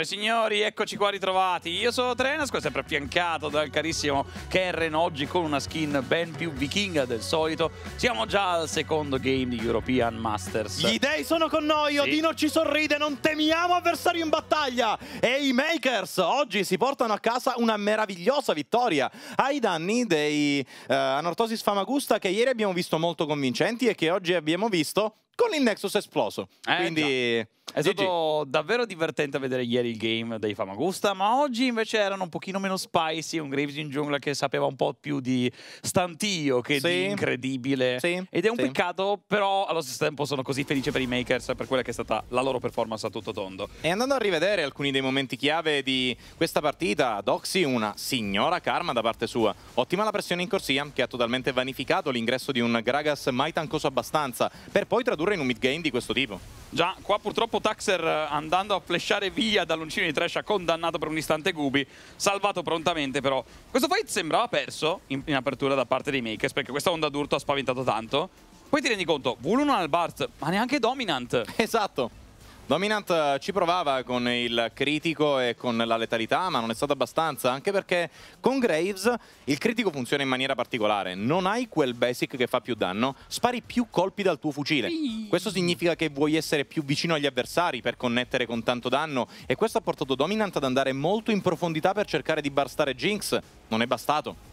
Signore e signori, eccoci qua ritrovati. Io sono Trenasco, sempre affiancato dal carissimo Kerren oggi con una skin ben più vichinga del solito. Siamo già al secondo game di European Masters. Gli dei sono con noi, sì. Odino ci sorride, non temiamo avversario in battaglia. E i Makers oggi si portano a casa una meravigliosa vittoria ai danni dei uh, eh, Anortosis Famagusta che ieri abbiamo visto molto convincenti e che oggi abbiamo visto con il Nexus esploso. Eh, Quindi... Già. È stato GG. davvero divertente vedere ieri il game dei Famagusta, ma oggi invece erano un pochino meno spicy, un Graves in giungla che sapeva un po' più di stantio che sì. di incredibile. Sì. Ed è un sì. peccato, però allo stesso tempo sono così felice per i makers per quella che è stata la loro performance a tutto tondo. E andando a rivedere alcuni dei momenti chiave di questa partita, Doxy una signora karma da parte sua. Ottima la pressione in corsia che ha totalmente vanificato l'ingresso di un Gragas mai tancoso abbastanza per poi tradurre ridurre in un mid-game di questo tipo. Già, qua purtroppo Taxer eh, andando a flashare via dall'uncino di Trash ha condannato per un istante Gubi, salvato prontamente però. Questo fight sembrava perso in, in apertura da parte dei Makers perché questa onda d'urto ha spaventato tanto. Poi ti rendi conto, Vulu non ha il Bart, ma neanche Dominant. Esatto. Dominant eh, ci provava con il critico e con la letalità, ma non è stato abbastanza, anche perché con Graves il critico funziona in maniera particolare. Non hai quel basic che fa più danno, spari più colpi dal tuo fucile. Questo significa che vuoi essere più vicino agli avversari per connettere con tanto danno e questo ha portato Dominant ad andare molto in profondità per cercare di barstare Jinx. Non è bastato.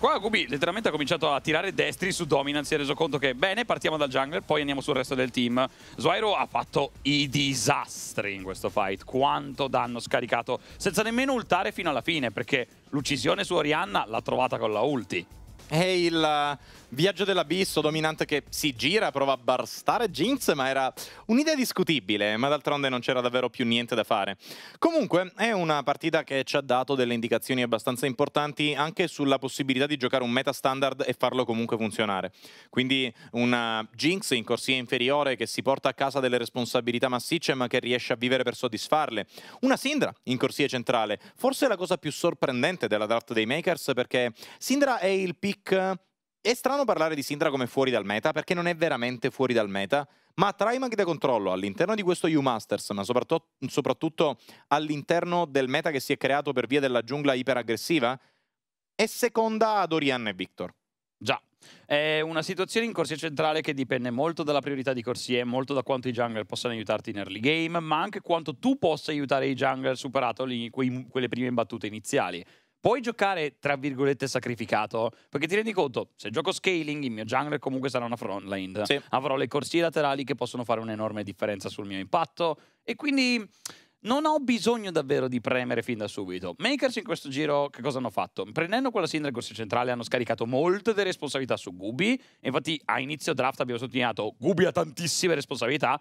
Qua Gubi letteralmente ha cominciato a tirare destri su Dominance, si è reso conto che bene, partiamo dal jungler, poi andiamo sul resto del team. Zwairo ha fatto i disastri in questo fight, quanto danno scaricato, senza nemmeno ultare fino alla fine, perché l'uccisione su Orianna l'ha trovata con la ulti. È il Viaggio dell'Abisso, dominante che si gira, prova a barstare Jinx, ma era un'idea discutibile, ma d'altronde non c'era davvero più niente da fare. Comunque è una partita che ci ha dato delle indicazioni abbastanza importanti anche sulla possibilità di giocare un meta standard e farlo comunque funzionare. Quindi una Jinx in corsia inferiore che si porta a casa delle responsabilità massicce ma che riesce a vivere per soddisfarle. Una Sindra in corsia centrale, forse la cosa più sorprendente della draft dei Makers perché Sindra è il pick è strano parlare di Sindra come fuori dal meta, perché non è veramente fuori dal meta, ma tra i Trimag da controllo all'interno di questo U-Masters, ma soprattutto, soprattutto all'interno del meta che si è creato per via della giungla iperaggressiva, è seconda ad Oriane e Victor. Già, è una situazione in corsia centrale che dipende molto dalla priorità di corsie, molto da quanto i jungler possano aiutarti in early game, ma anche quanto tu possa aiutare i jungler superato lì, quei, quelle prime battute iniziali puoi giocare, tra virgolette, sacrificato, perché ti rendi conto, se gioco scaling, il mio jungler comunque sarà una frontline, sì. avrò le corsie laterali che possono fare un'enorme differenza sul mio impatto, e quindi... Non ho bisogno davvero di premere fin da subito. Makers in questo giro che cosa hanno fatto? Prendendo quella sindaco corsia centrale hanno scaricato molte delle responsabilità su Gubi. Infatti a inizio draft abbiamo sottolineato Gubi ha tantissime responsabilità.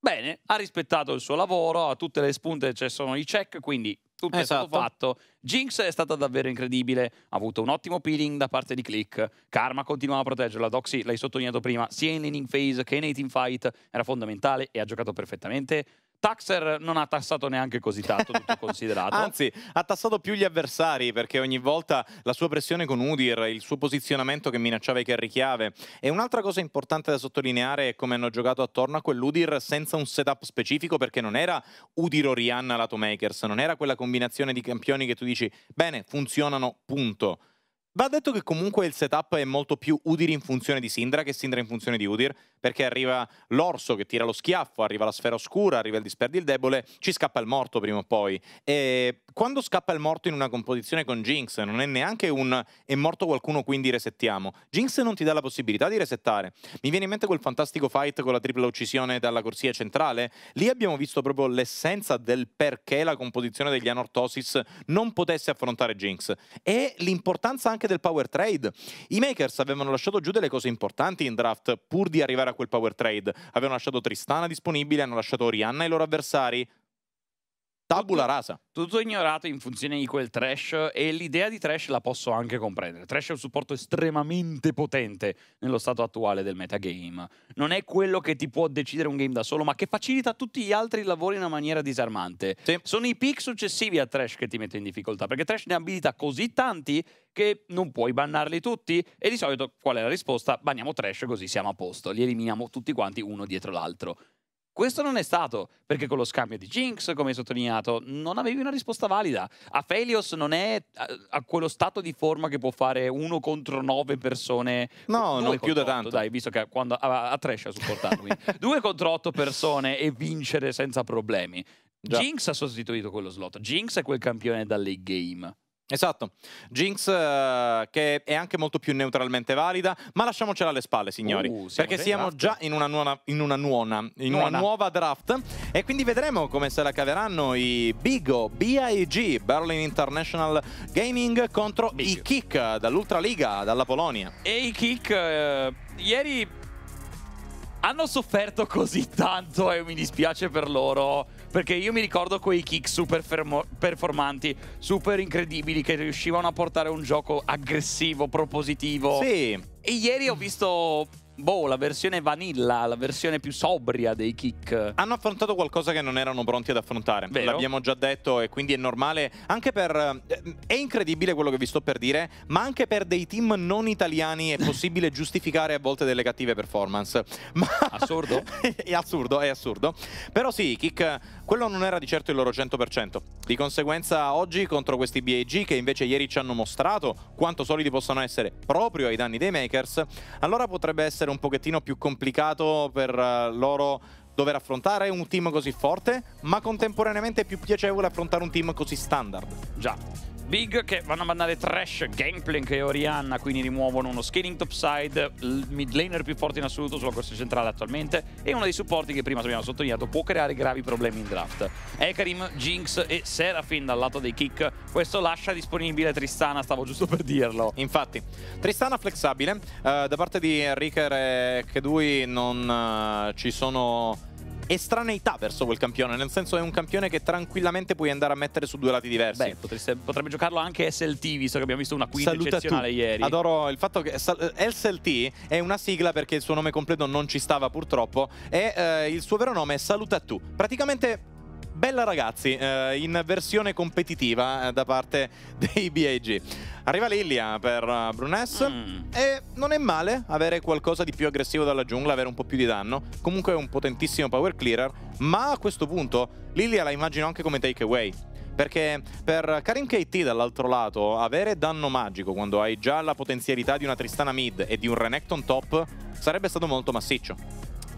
Bene, ha rispettato il suo lavoro, a tutte le spunte ci cioè sono i check, quindi tutto esatto. è stato esatto. fatto. Jinx è stata davvero incredibile, ha avuto un ottimo peeling da parte di Click, Karma continuava a proteggerla, Doxy l'hai sottolineato prima, sia in inning phase che in team fight era fondamentale e ha giocato perfettamente. Taxer non ha tassato neanche così tanto, tutto considerato. Anzi, ha tassato più gli avversari perché ogni volta la sua pressione con Udir, il suo posizionamento che minacciava i carri chiave. E un'altra cosa importante da sottolineare è come hanno giocato attorno a quell'Udir senza un setup specifico perché non era Udir o Rihanna lato Makers, non era quella combinazione di campioni che tu dici, bene, funzionano, punto. Va detto che comunque il setup è molto più Udir in funzione di Sindra che Sindra in funzione di Udir, perché arriva l'orso che tira lo schiaffo, arriva la sfera oscura, arriva il disperdi il debole, ci scappa il morto prima o poi. E quando scappa il morto in una composizione con Jinx, non è neanche un è morto qualcuno quindi resettiamo. Jinx non ti dà la possibilità di resettare. Mi viene in mente quel fantastico fight con la tripla uccisione dalla corsia centrale. Lì abbiamo visto proprio l'essenza del perché la composizione degli Anortosis non potesse affrontare Jinx. E l'importanza anche del power trade. I makers avevano lasciato giù delle cose importanti in draft pur di arrivare era quel power trade. Avevano lasciato Tristana disponibile, hanno lasciato Orianna ai loro avversari. Tabula rasa. Tutto ignorato in funzione di quel trash e l'idea di trash la posso anche comprendere. Trash è un supporto estremamente potente nello stato attuale del metagame. Non è quello che ti può decidere un game da solo, ma che facilita tutti gli altri lavori in una maniera disarmante. Sì. Sono i pick successivi a trash che ti mette in difficoltà, perché trash ne abilita così tanti che non puoi bannarli tutti e di solito qual è la risposta? Banniamo trash così siamo a posto, li eliminiamo tutti quanti uno dietro l'altro. Questo non è stato, perché con lo scambio di Jinx, come hai sottolineato, non avevi una risposta valida. Aphelios non è eh, a, quello stato di forma che può fare uno contro nove persone. No, non più da tanto. Dai, visto che quando, a, a Trash ha supportato, quindi. due contro otto persone e vincere senza problemi. Già. Jinx ha sostituito quello slot. Jinx è quel campione da late game. Esatto, Jinx uh, che è anche molto più neutralmente valida, ma lasciamocela alle spalle signori, uh, siamo perché siamo già in una, nuova, in, una, nuona, in nuona. una nuova draft e quindi vedremo come se la caveranno i Bigo, BIG, Berlin International Gaming contro Big. i Kick dall'Ultraliga, dalla Polonia. E i Kick eh, ieri hanno sofferto così tanto e mi dispiace per loro perché io mi ricordo quei kick super performanti, super incredibili che riuscivano a portare un gioco aggressivo, propositivo. Sì. E ieri ho visto boh, la versione vanilla, la versione più sobria dei kick. Hanno affrontato qualcosa che non erano pronti ad affrontare. L'abbiamo già detto e quindi è normale. Anche per... Eh, è incredibile quello che vi sto per dire, ma anche per dei team non italiani è possibile giustificare a volte delle cattive performance. Ma... Assurdo? è assurdo, è assurdo. Però sì, kick, quello non era di certo il loro 100%. Di conseguenza oggi contro questi BAG che invece ieri ci hanno mostrato quanto solidi possono essere proprio ai danni dei Makers, allora potrebbe essere essere un pochettino più complicato per eh, loro dover affrontare un team così forte, ma contemporaneamente è più piacevole affrontare un team così standard. Già. Big che vanno a mandare Trash, Gangplank e Orianna, quindi rimuovono uno scaling topside, il mid laner più forte in assoluto sulla corsa centrale attualmente e uno dei supporti che prima abbiamo sottolineato può creare gravi problemi in draft. Ekarim, Jinx e Serafin dal lato dei kick, questo lascia disponibile Tristana, stavo giusto per dirlo. Infatti, Tristana flexabile, eh, da parte di Ricker e Kedui non eh, ci sono estraneità verso quel campione, nel senso è un campione che tranquillamente puoi andare a mettere su due lati diversi. Beh, potreste, potrebbe giocarlo anche SLT, visto che abbiamo visto una quinta Saluta eccezionale ieri. Adoro il fatto che SLT è una sigla perché il suo nome completo non ci stava purtroppo e eh, il suo vero nome è Saluta Tu. Praticamente bella ragazzi eh, in versione competitiva eh, da parte dei BAG. Arriva Lilia per uh, eh, Brunes mm. e non è male avere qualcosa di più aggressivo dalla giungla, avere un po' più di danno. Comunque è un potentissimo power clearer, ma a questo punto Lilia la immagino anche come takeaway perché per Karim KT dall'altro lato avere danno magico quando hai già la potenzialità di una Tristana mid e di un Renekton top sarebbe stato molto massiccio.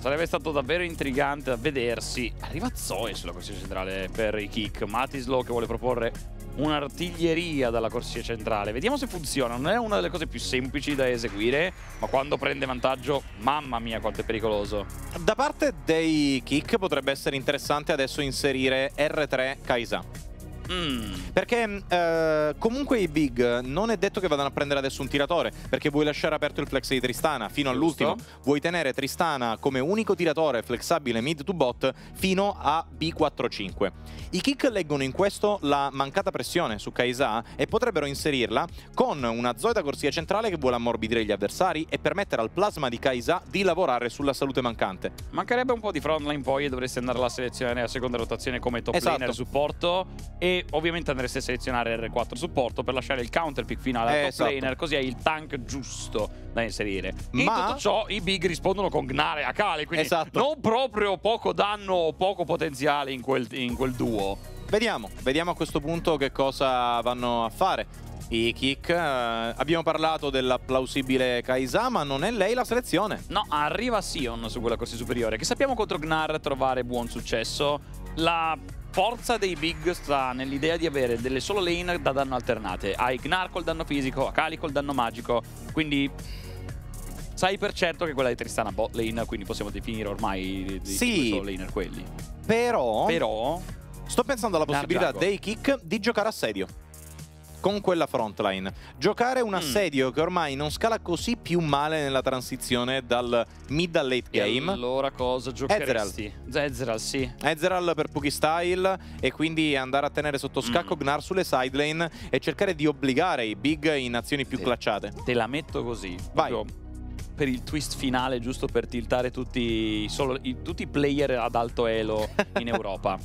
Sarebbe stato davvero intrigante da vedersi. Arriva Zoe sulla corsia centrale per i kick. Matislo che vuole proporre un'artiglieria dalla corsia centrale. Vediamo se funziona. Non è una delle cose più semplici da eseguire, ma quando prende vantaggio, mamma mia quanto è pericoloso. Da parte dei kick potrebbe essere interessante adesso inserire R3 Kaisa. Mm. Perché mm, eh, comunque i big non è detto che vadano a prendere adesso un tiratore, perché vuoi lasciare aperto il flex di Tristana fino all'ultimo, vuoi tenere Tristana come unico tiratore flexabile mid to bot fino a B4-5. I kick leggono in questo la mancata pressione su Kaisa e potrebbero inserirla con una Zoida corsia centrale che vuole ammorbidire gli avversari e permettere al plasma di Kaisa di lavorare sulla salute mancante. Mancherebbe un po' di frontline poi e dovresti andare alla selezione a seconda rotazione come top esatto. laner supporto e ovviamente andreste a selezionare R4 supporto per lasciare il counter pick fino al eh, top esatto. così hai il tank giusto da inserire. Ma... In tutto ciò i big rispondono con Gnare a Kali, quindi esatto. non proprio poco danno o poco potenziale in quel, in quel duo. Vediamo, vediamo a questo punto che cosa vanno a fare i kick. Uh, abbiamo parlato della plausibile Kaisa, ma non è lei la selezione. No, arriva Sion su quella corsa superiore, che sappiamo contro Gnar trovare buon successo. La forza dei big sta nell'idea di avere delle solo lane da danno alternate. Hai Gnar col danno fisico, Akali col danno magico, quindi sai per certo che quella di Tristana bot lane, quindi possiamo definire ormai dei sì, solo laner quelli. Però, però sto pensando alla possibilità dei kick di giocare assedio con quella frontline. Giocare un mm. assedio mm. che ormai non scala così più male nella transizione dal mid al late game. E allora cosa giocheresti? Ezreal. Ezreal, sì. Ezreal per Puki Style e quindi andare a tenere sotto scacco mm. Gnar sulle side e cercare di obbligare i big in azioni più clacciate. Te la metto così. Vai. per il twist finale, giusto per tiltare tutti, solo, i, tutti i player ad alto elo in Europa.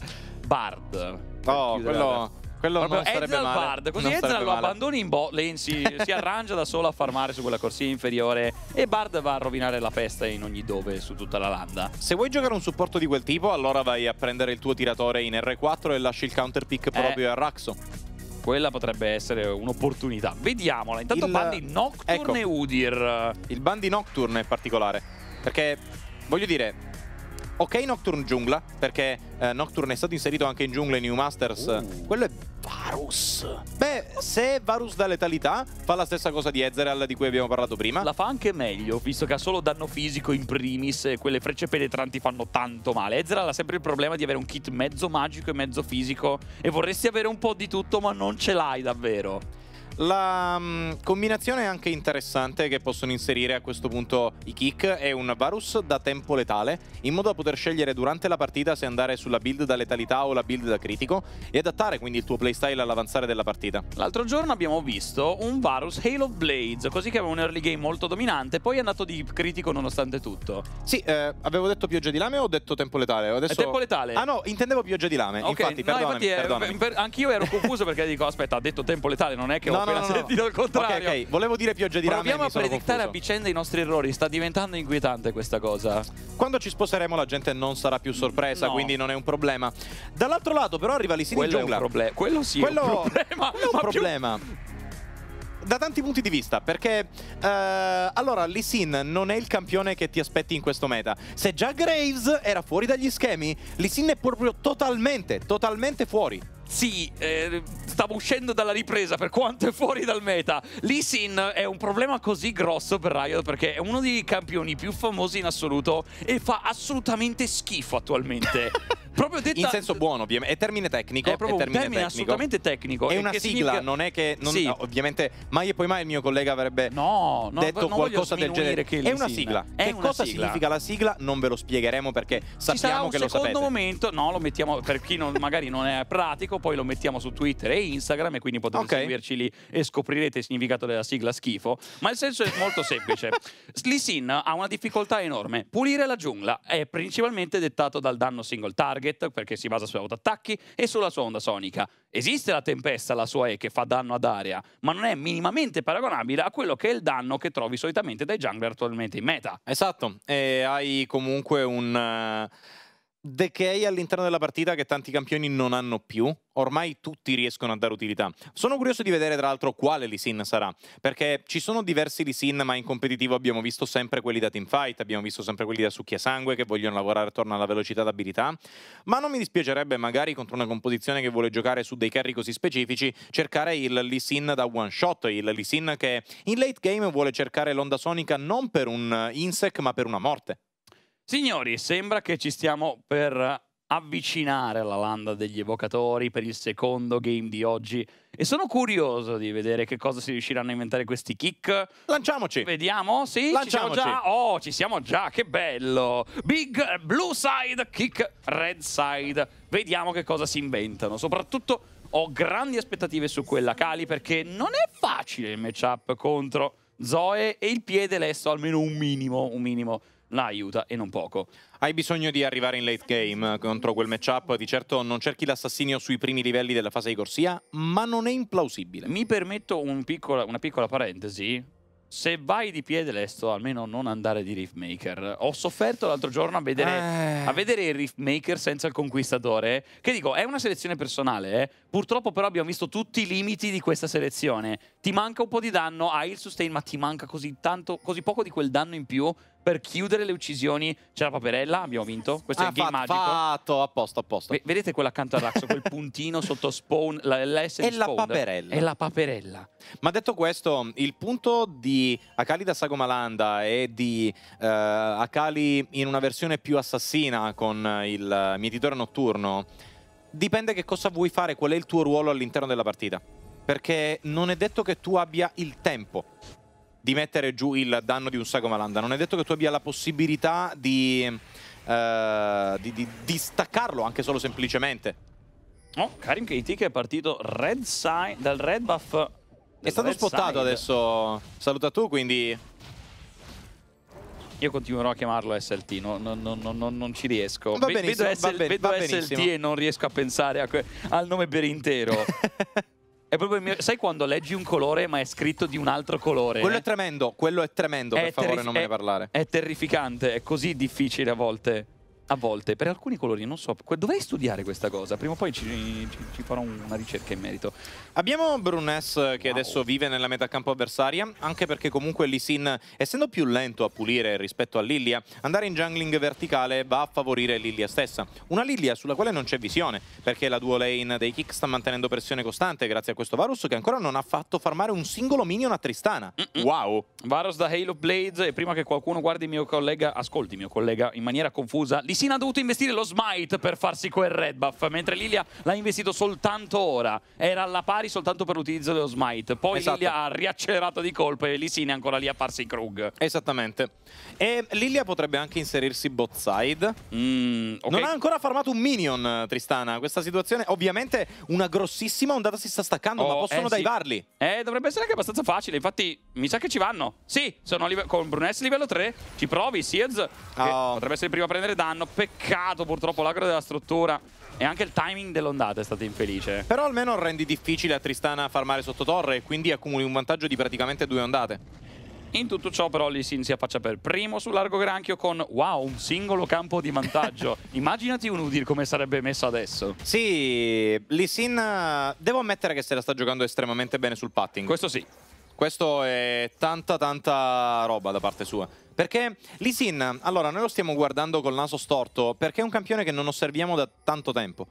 Bard. Oh, quello... La quello Proprio non sarebbe male. Bard, così non Ezra lo male. abbandoni in bot lane, si, si arrangia da solo a farmare su quella corsia inferiore e Bard va a rovinare la festa in ogni dove su tutta la landa. Se vuoi giocare un supporto di quel tipo, allora vai a prendere il tuo tiratore in R4 e lasci il counter pick eh. proprio a Raxo quella potrebbe essere un'opportunità. Vediamola. Intanto il... Bandi Nocturne ecco, Udir. Il Bandi Nocturne è particolare. Perché, voglio dire, Ok Nocturne giungla, perché eh, Nocturne è stato inserito anche in giungla in New Masters. Uh. Quello è Varus. Beh, se Varus dà letalità, fa la stessa cosa di Ezreal di cui abbiamo parlato prima. La fa anche meglio, visto che ha solo danno fisico in primis e quelle frecce penetranti fanno tanto male. Ezreal ha sempre il problema di avere un kit mezzo magico e mezzo fisico e vorresti avere un po' di tutto ma non ce l'hai davvero. La mh, mm, combinazione anche interessante che possono inserire a questo punto i kick è un Varus da tempo letale, in modo da poter scegliere durante la partita se andare sulla build da letalità o la build da critico e adattare quindi il tuo playstyle all'avanzare della partita. L'altro giorno abbiamo visto un Varus Hail of Blades, così che aveva un early game molto dominante, poi è andato di critico nonostante tutto. Sì, eh, avevo detto pioggia di lame o ho detto tempo letale? Adesso... È tempo letale. Ah no, intendevo pioggia di lame, okay. infatti, no, perdonami, infatti, eh, perdonami. Eh, per, Anch'io ero confuso perché dico, aspetta, ha detto tempo letale, non è che no, ho appena no, no, sentito il contrario. Ok, ok, volevo dire pioggia di rame. Proviamo a predictare a vicenda i nostri errori, sta diventando inquietante questa cosa. Quando ci sposeremo la gente non sarà più sorpresa, no. quindi non è un problema. Dall'altro lato però arriva l'Isidi in giungla. Proble- quello sì quello è un problema. Quello è un problema. Più da tanti punti di vista, perché uh, allora Lee Sin non è il campione che ti aspetti in questo meta. Se già Graves era fuori dagli schemi, Lee Sin è proprio totalmente, totalmente fuori. Sì, eh, stavo uscendo dalla ripresa per quanto è fuori dal meta. Lee è un problema così grosso per Riot perché è uno dei campioni più famosi in assoluto e fa assolutamente schifo attualmente. proprio detta... In senso buono, ovviamente. È termine tecnico. È proprio è termine, termine tecnico. assolutamente tecnico. È una sigla, significa... non è che... Non... Sì. No, ovviamente mai e poi mai il mio collega avrebbe no, no, detto qualcosa del genere. È una sigla. È che una cosa sigla. significa la sigla non ve lo spiegheremo perché sappiamo che lo sapete. Ci un secondo momento, no, lo mettiamo per chi non, magari non è pratico disco, poi lo mettiamo su Twitter e Instagram e quindi potete okay. seguirci lì e scoprirete il significato della sigla schifo. Ma il senso è molto semplice. Lissin ha una difficoltà enorme. Pulire la giungla è principalmente dettato dal danno single target perché si basa su autoattacchi e sulla sua onda sonica. Esiste la tempesta, la sua E, che fa danno ad area, ma non è minimamente paragonabile a quello che è il danno che trovi solitamente dai jungler attualmente in meta. Esatto, e hai comunque un... Uh De Key all'interno della partita che tanti campioni non hanno più, ormai tutti riescono a dare utilità. Sono curioso di vedere tra l'altro quale Lisin sarà, perché ci sono diversi Lisin, ma in competitivo abbiamo visto sempre quelli da teamfight, abbiamo visto sempre quelli da succhia sangue che vogliono lavorare attorno alla velocità d'abilità, ma non mi dispiacerebbe magari contro una composizione che vuole giocare su dei carry così specifici, cercare il Lisin da one shot, il Lisin che in late game vuole cercare l'onda sonica non per un insect ma per una morte. Signori, sembra che ci stiamo per avvicinare alla landa degli evocatori per il secondo game di oggi e sono curioso di vedere che cosa si riusciranno a inventare questi kick. Lanciamoci. Vediamo, sì, Lanciamoci. ci siamo già. Oh, ci siamo già, che bello. Big blue side kick red side. Vediamo che cosa si inventano, soprattutto ho grandi aspettative su quella Kali perché non è facile il matchup contro Zoe e il piede lesso almeno un minimo, un minimo la aiuta e non poco. Hai bisogno di arrivare in late game contro quel matchup, di certo non cerchi l'assassinio sui primi livelli della fase di corsia, ma non è implausibile. Mi permetto un piccola, una piccola parentesi, se vai di piede lesto, almeno non andare di Rift Maker. Ho sofferto l'altro giorno a vedere, eh. a vedere il Rift Maker senza il conquistatore. Che dico, è una selezione personale. Eh? Purtroppo, però, abbiamo visto tutti i limiti di questa selezione. Ti manca un po' di danno, hai il sustain, ma ti manca così, tanto, così poco di quel danno in più per chiudere le uccisioni. C'è la paperella, abbiamo vinto. Ah, questo ah, è il game fatto, magico. fatto, a posto, a posto. V vedete quella accanto al Raxo, quel puntino sotto spawn, la, l'S di È la paperella. È la paperella. Ma detto questo, il punto di Akali da Sagomalanda e di eh, Akali in una versione più assassina con il mietitore notturno dipende che cosa vuoi fare, qual è il tuo ruolo all'interno della partita. Perché non è detto che tu abbia il tempo di mettere giù il danno di un sagoma landa. Non è detto che tu abbia la possibilità di, eh, di, di, di staccarlo anche solo semplicemente. Oh, Karim KT che è partito red side, dal red buff. Dal è stato red spottato side. adesso, saluta tu, quindi... Io continuerò a chiamarlo SLT, no, no, no, non ci riesco. Va vedo SL, va vedo va SLT e non riesco a pensare a al nome per intero. È proprio il mio... Sai quando leggi un colore ma è scritto di un altro colore? Quello eh? è tremendo, quello è tremendo, è per favore non me ne parlare. È terrificante, è così difficile a volte a volte per alcuni colori non so dovrei studiare questa cosa prima o poi ci, ci, ci farò una ricerca in merito abbiamo Brunes che wow. adesso vive nella metà campo avversaria anche perché comunque Lisin essendo più lento a pulire rispetto a Lilia andare in jungling verticale va a favorire Lilia stessa una Lilia sulla quale non c'è visione perché la duo lane dei kick sta mantenendo pressione costante grazie a questo Varus che ancora non ha fatto farmare un singolo minion a Tristana mm -mm. wow Varus da Halo Blades e prima che qualcuno guardi mio collega ascolti mio collega in maniera confusa Lisin Sin ha dovuto investire lo smite per farsi quel red buff, mentre Lilia l'ha investito soltanto ora. Era alla pari soltanto per l'utilizzo dello smite. Poi esatto. Lilia ha riaccelerato di colpo e Lissina è ancora lì a farsi Krug. Esattamente. E Lilia potrebbe anche inserirsi bot side. Mm, okay. Non ha ancora farmato un minion, Tristana. Questa situazione, ovviamente, una grossissima ondata si sta staccando, oh, ma possono eh, daivarli. Sì. Eh, dovrebbe essere anche abbastanza facile. Infatti, mi sa che ci vanno. Sì, sono con Bruness livello 3. Ci provi, Seeds. Oh. Potrebbe essere il primo a prendere danno mano. Peccato purtroppo l'agro della struttura. E anche il timing dell'ondata è stato infelice. Però almeno rendi difficile a Tristana farmare sotto torre e quindi accumuli un vantaggio di praticamente due ondate. In tutto ciò però Lee Sin si affaccia per primo sul largo granchio con wow, un singolo campo di vantaggio. Immaginati un Udir come sarebbe messo adesso. Sì, Lee Sin devo ammettere che se la sta giocando estremamente bene sul patting. Questo sì. Questo è tanta tanta roba da parte sua. Perché Lisin, allora, noi lo stiamo guardando col naso storto, perché è un campione che non osserviamo da tanto tempo.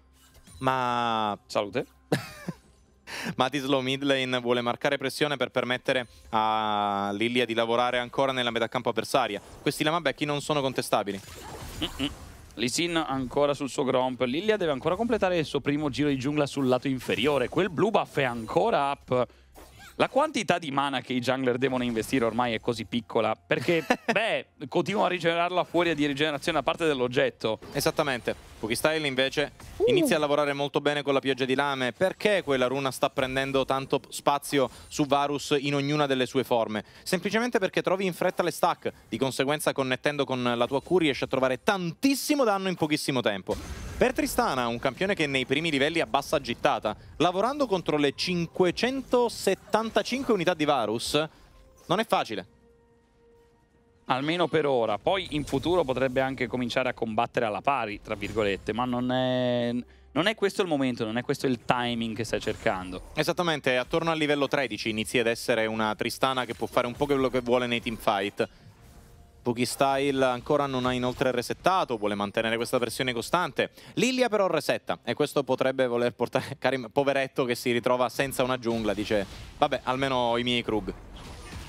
Ma... Salute. Matislow mid lane vuole marcare pressione per permettere a Lilia di lavorare ancora nella metà campo avversaria. Questi lamabecchi non sono contestabili. Mm -mm. Lisin ancora sul suo gromp, Lilia deve ancora completare il suo primo giro di giungla sul lato inferiore, quel blue buff è ancora up la quantità di mana che i jungler devono investire ormai è così piccola perché, beh, continuano a rigenerarla fuori di rigenerazione a parte dell'oggetto. Esattamente. Pokestyle invece uh. inizia a lavorare molto bene con la pioggia di lame. Perché quella runa sta prendendo tanto spazio su Varus in ognuna delle sue forme? Semplicemente perché trovi in fretta le stack. Di conseguenza, connettendo con la tua Q, riesci a trovare tantissimo danno in pochissimo tempo. Per Tristana, un campione che nei primi livelli a bassa gittata, lavorando contro le 575 unità di Varus, non è facile. Almeno per ora. Poi in futuro potrebbe anche cominciare a combattere alla pari, tra virgolette, ma non è... Non è questo il momento, non è questo il timing che stai cercando. Esattamente, attorno al livello 13 inizi ad essere una Tristana che può fare un po' quello che vuole nei teamfight. Style ancora non ha inoltre resettato, vuole mantenere questa pressione costante. Lilia però resetta e questo potrebbe voler portare Karim, poveretto che si ritrova senza una giungla, dice vabbè almeno i miei Krug.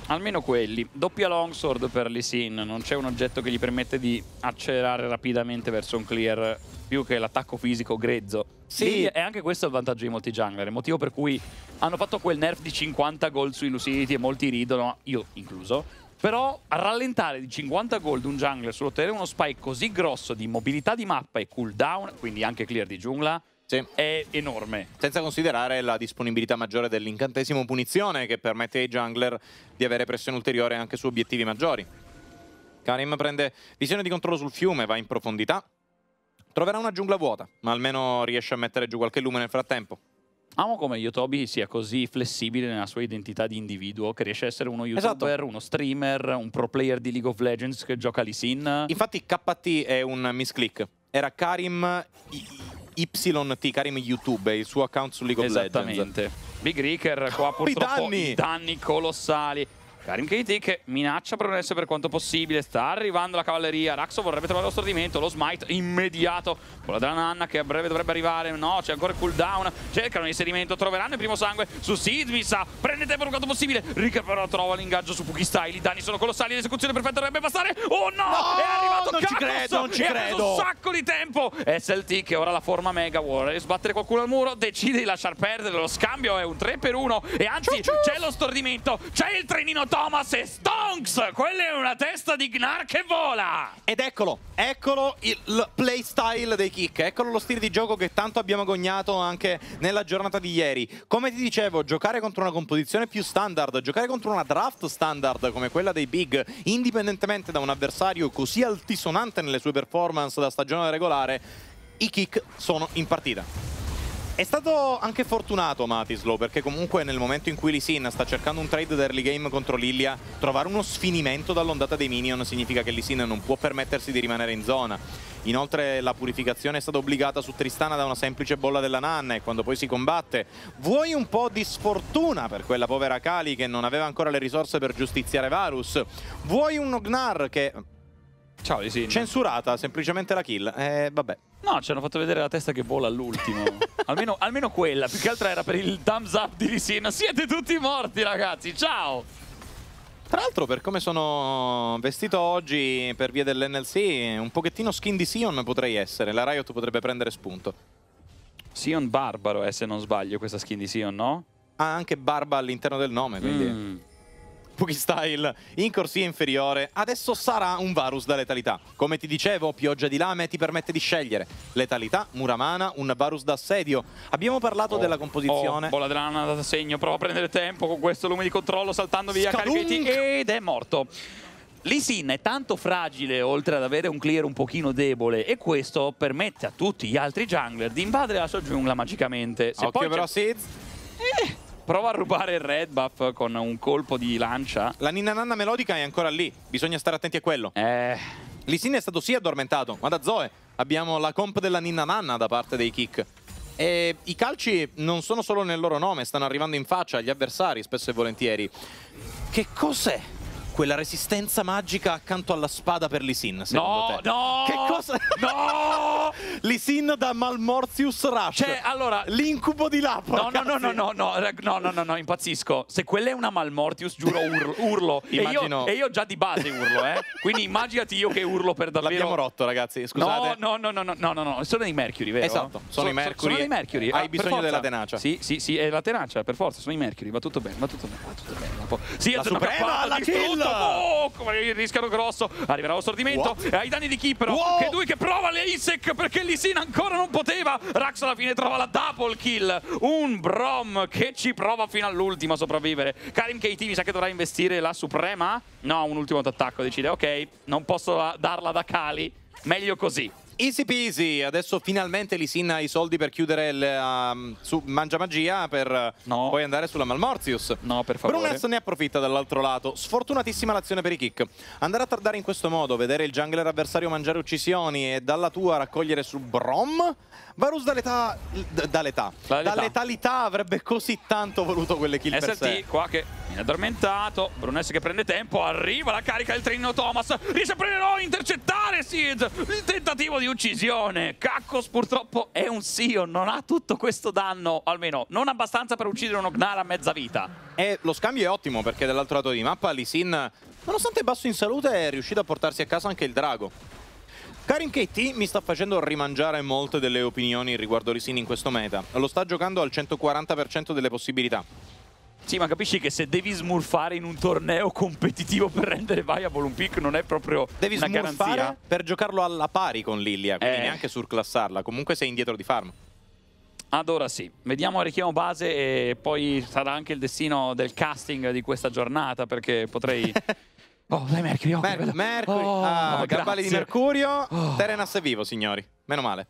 Almeno quelli. Doppia longsword per Lisin, non c'è un oggetto che gli permette di accelerare rapidamente verso un clear più che l'attacco fisico grezzo. Sì, e anche questo è il vantaggio di molti jungler, motivo per cui hanno fatto quel nerf di 50 gol sui Lucidity e molti ridono, io incluso, però rallentare di 50 gold un jungler sull'ottenere uno spike così grosso di mobilità di mappa e cooldown, quindi anche clear di giungla, sì. è enorme. Senza considerare la disponibilità maggiore dell'incantesimo punizione che permette ai jungler di avere pressione ulteriore anche su obiettivi maggiori. Karim prende visione di controllo sul fiume, va in profondità. Troverà una giungla vuota, ma almeno riesce a mettere giù qualche lume nel frattempo. Amo come Yotobi sia così flessibile nella sua identità di individuo, che riesce a essere uno youtuber, esatto. uno streamer, un pro player di League of Legends che gioca Lee Sin. Infatti KT è un misclick. Era Karim YT, Karim YouTube, il suo account su League of Legends. Esattamente. Big Ricker qua purtroppo I danni. I danni colossali. Karim KT che minaccia progresso per quanto possibile, sta arrivando la cavalleria, Raxo vorrebbe trovare lo stordimento, lo smite immediato, quella della nanna che a breve dovrebbe arrivare, no c'è ancora il cooldown, cercano l'inserimento, troveranno il primo sangue su Sidmisa, prende tempo per quanto possibile, Rick però trova l'ingaggio su Puki Style, i danni sono colossali, l'esecuzione perfetta dovrebbe passare, oh no, no è arrivato non ci credo, non ci credo. un sacco di tempo, SLT che ora la forma Mega vuole sbattere qualcuno al muro, decide di lasciar perdere, lo scambio è un 3 per 1 e anzi c'è lo stordimento, c'è il trenino Thomas e Stonks. Quella è una testa di Gnar che vola. Ed eccolo, eccolo il playstyle dei kick. Eccolo lo stile di gioco che tanto abbiamo agognato anche nella giornata di ieri. Come ti dicevo, giocare contro una composizione più standard, giocare contro una draft standard come quella dei big, indipendentemente da un avversario così altisonante nelle sue performance da stagione regolare, i kick sono in partita. È stato anche fortunato Matislo perché comunque nel momento in cui Lissin sta cercando un trade d'early game contro Lilia, trovare uno sfinimento dall'ondata dei minion significa che Lissin non può permettersi di rimanere in zona. Inoltre la purificazione è stata obbligata su Tristana da una semplice bolla della nanna e quando poi si combatte vuoi un po' di sfortuna per quella povera Kali che non aveva ancora le risorse per giustiziare Varus, vuoi un Ognar che... Ciao Lissin. Censurata semplicemente la kill, eh, vabbè. No, ci hanno fatto vedere la testa che vola all'ultimo. almeno, almeno, quella, più che altro era per il thumbs up di Lisina. Siete tutti morti, ragazzi. Ciao! Tra l'altro, per come sono vestito oggi per via dell'NLC, un pochettino skin di Sion potrei essere. La Riot potrebbe prendere spunto. Sion Barbaro, eh, se non sbaglio, questa skin di Sion, no? Ha anche Barba all'interno del nome, quindi... Mm. Style in corsia inferiore, adesso sarà un Varus da letalità. Come ti dicevo, Pioggia di Lame ti permette di scegliere letalità, Muramana, un Varus da assedio. Abbiamo parlato oh, della composizione. Oh, bolla della nana da segno, prova a prendere tempo con questo lume di controllo saltando via Caricati ed è morto. Sin è tanto fragile oltre ad avere un clear un pochino debole e questo permette a tutti gli altri jungler di invadere la sua giungla magicamente. Se Occhio però Sid. Eh prova a rubare il red buff con un colpo di lancia. La ninna nanna melodica è ancora lì, bisogna stare attenti a quello. Eh. Lissin è stato sì addormentato, ma da Zoe abbiamo la comp della ninna nanna da parte dei kick. E i calci non sono solo nel loro nome, stanno arrivando in faccia agli avversari spesso e volentieri. Che cos'è quella resistenza magica accanto alla spada per Lisin, secondo no, te? No! Che cosa? No! Lisin da Malmorthius Rush. Cioè, allora... L'incubo di Lapo. no, no, no, no, no, no, no, no, no, no, impazzisco. Se quella è una Malmorthius, giuro, urlo. urlo. Immagino... E, io, e io già di base urlo, eh. Quindi immaginati io che urlo per davvero. L'abbiamo rotto, ragazzi, scusate. No, no, no, no, no, no, no. Sono i Mercury, vero? Esatto, sono, sono i Mercury. Sono dei Mercury. Hai ah, bisogno della tenacia. Sì, sì, sì, è la tenacia, per forza, sono i Mercury, va tutto bene, va tutto bene, va tutto bene. Sì, la suprema, la kill! come il rischio grosso. Arriverà lo stordimento e eh, ai danni di Kipro. Wow. Che lui che prova le Isek perché Lisin ancora non poteva. Rax alla fine trova la double kill. Un Brom che ci prova fino all'ultimo a sopravvivere. Karim KT mi sa che dovrà investire la Suprema. No, un ultimo attacco decide. Ok, non posso darla da Kali. Meglio così. Easy peasy, adesso finalmente Lisin ha i soldi per chiudere il um, su Mangia Magia per uh, no. poi andare sulla Malmorzius. No, per favore. Brunes ne approfitta dall'altro lato, sfortunatissima l'azione per i kick. Andare a tardare in questo modo, vedere il jungler avversario mangiare uccisioni e dalla tua raccogliere su Brom Varus dall'età... dall'età. Dall'etalità avrebbe così tanto voluto quelle kill SLT eh, per sé. qua che viene addormentato. Bruness che prende tempo. Arriva la carica del trenino Thomas. Riesce a prendere no, intercettare Seeds. Il tentativo di uccisione. Caccos purtroppo è un Sion. Non ha tutto questo danno. Almeno non abbastanza per uccidere un Ognar a mezza vita. E eh, lo scambio è ottimo perché dall'altro lato di mappa Lisin, nonostante basso in salute, è riuscito a portarsi a casa anche il drago. Karim KT mi sta facendo rimangiare molte delle opinioni riguardo Risini in questo meta. Lo sta giocando al 140% delle possibilità. Sì, ma capisci che se devi smurfare in un torneo competitivo per rendere viable un pick non è proprio devi una garanzia. per giocarlo alla pari con Lilia, eh, quindi eh. neanche surclassarla. Comunque sei indietro di farm. Ad ora sì, vediamo a richiamo base e poi sarà anche il destino del casting di questa giornata perché potrei Oh, dai Mercury, oh, Mer Mercury. Oh, ah, oh, di Mercurio, oh. Terenas è vivo, signori. Meno male.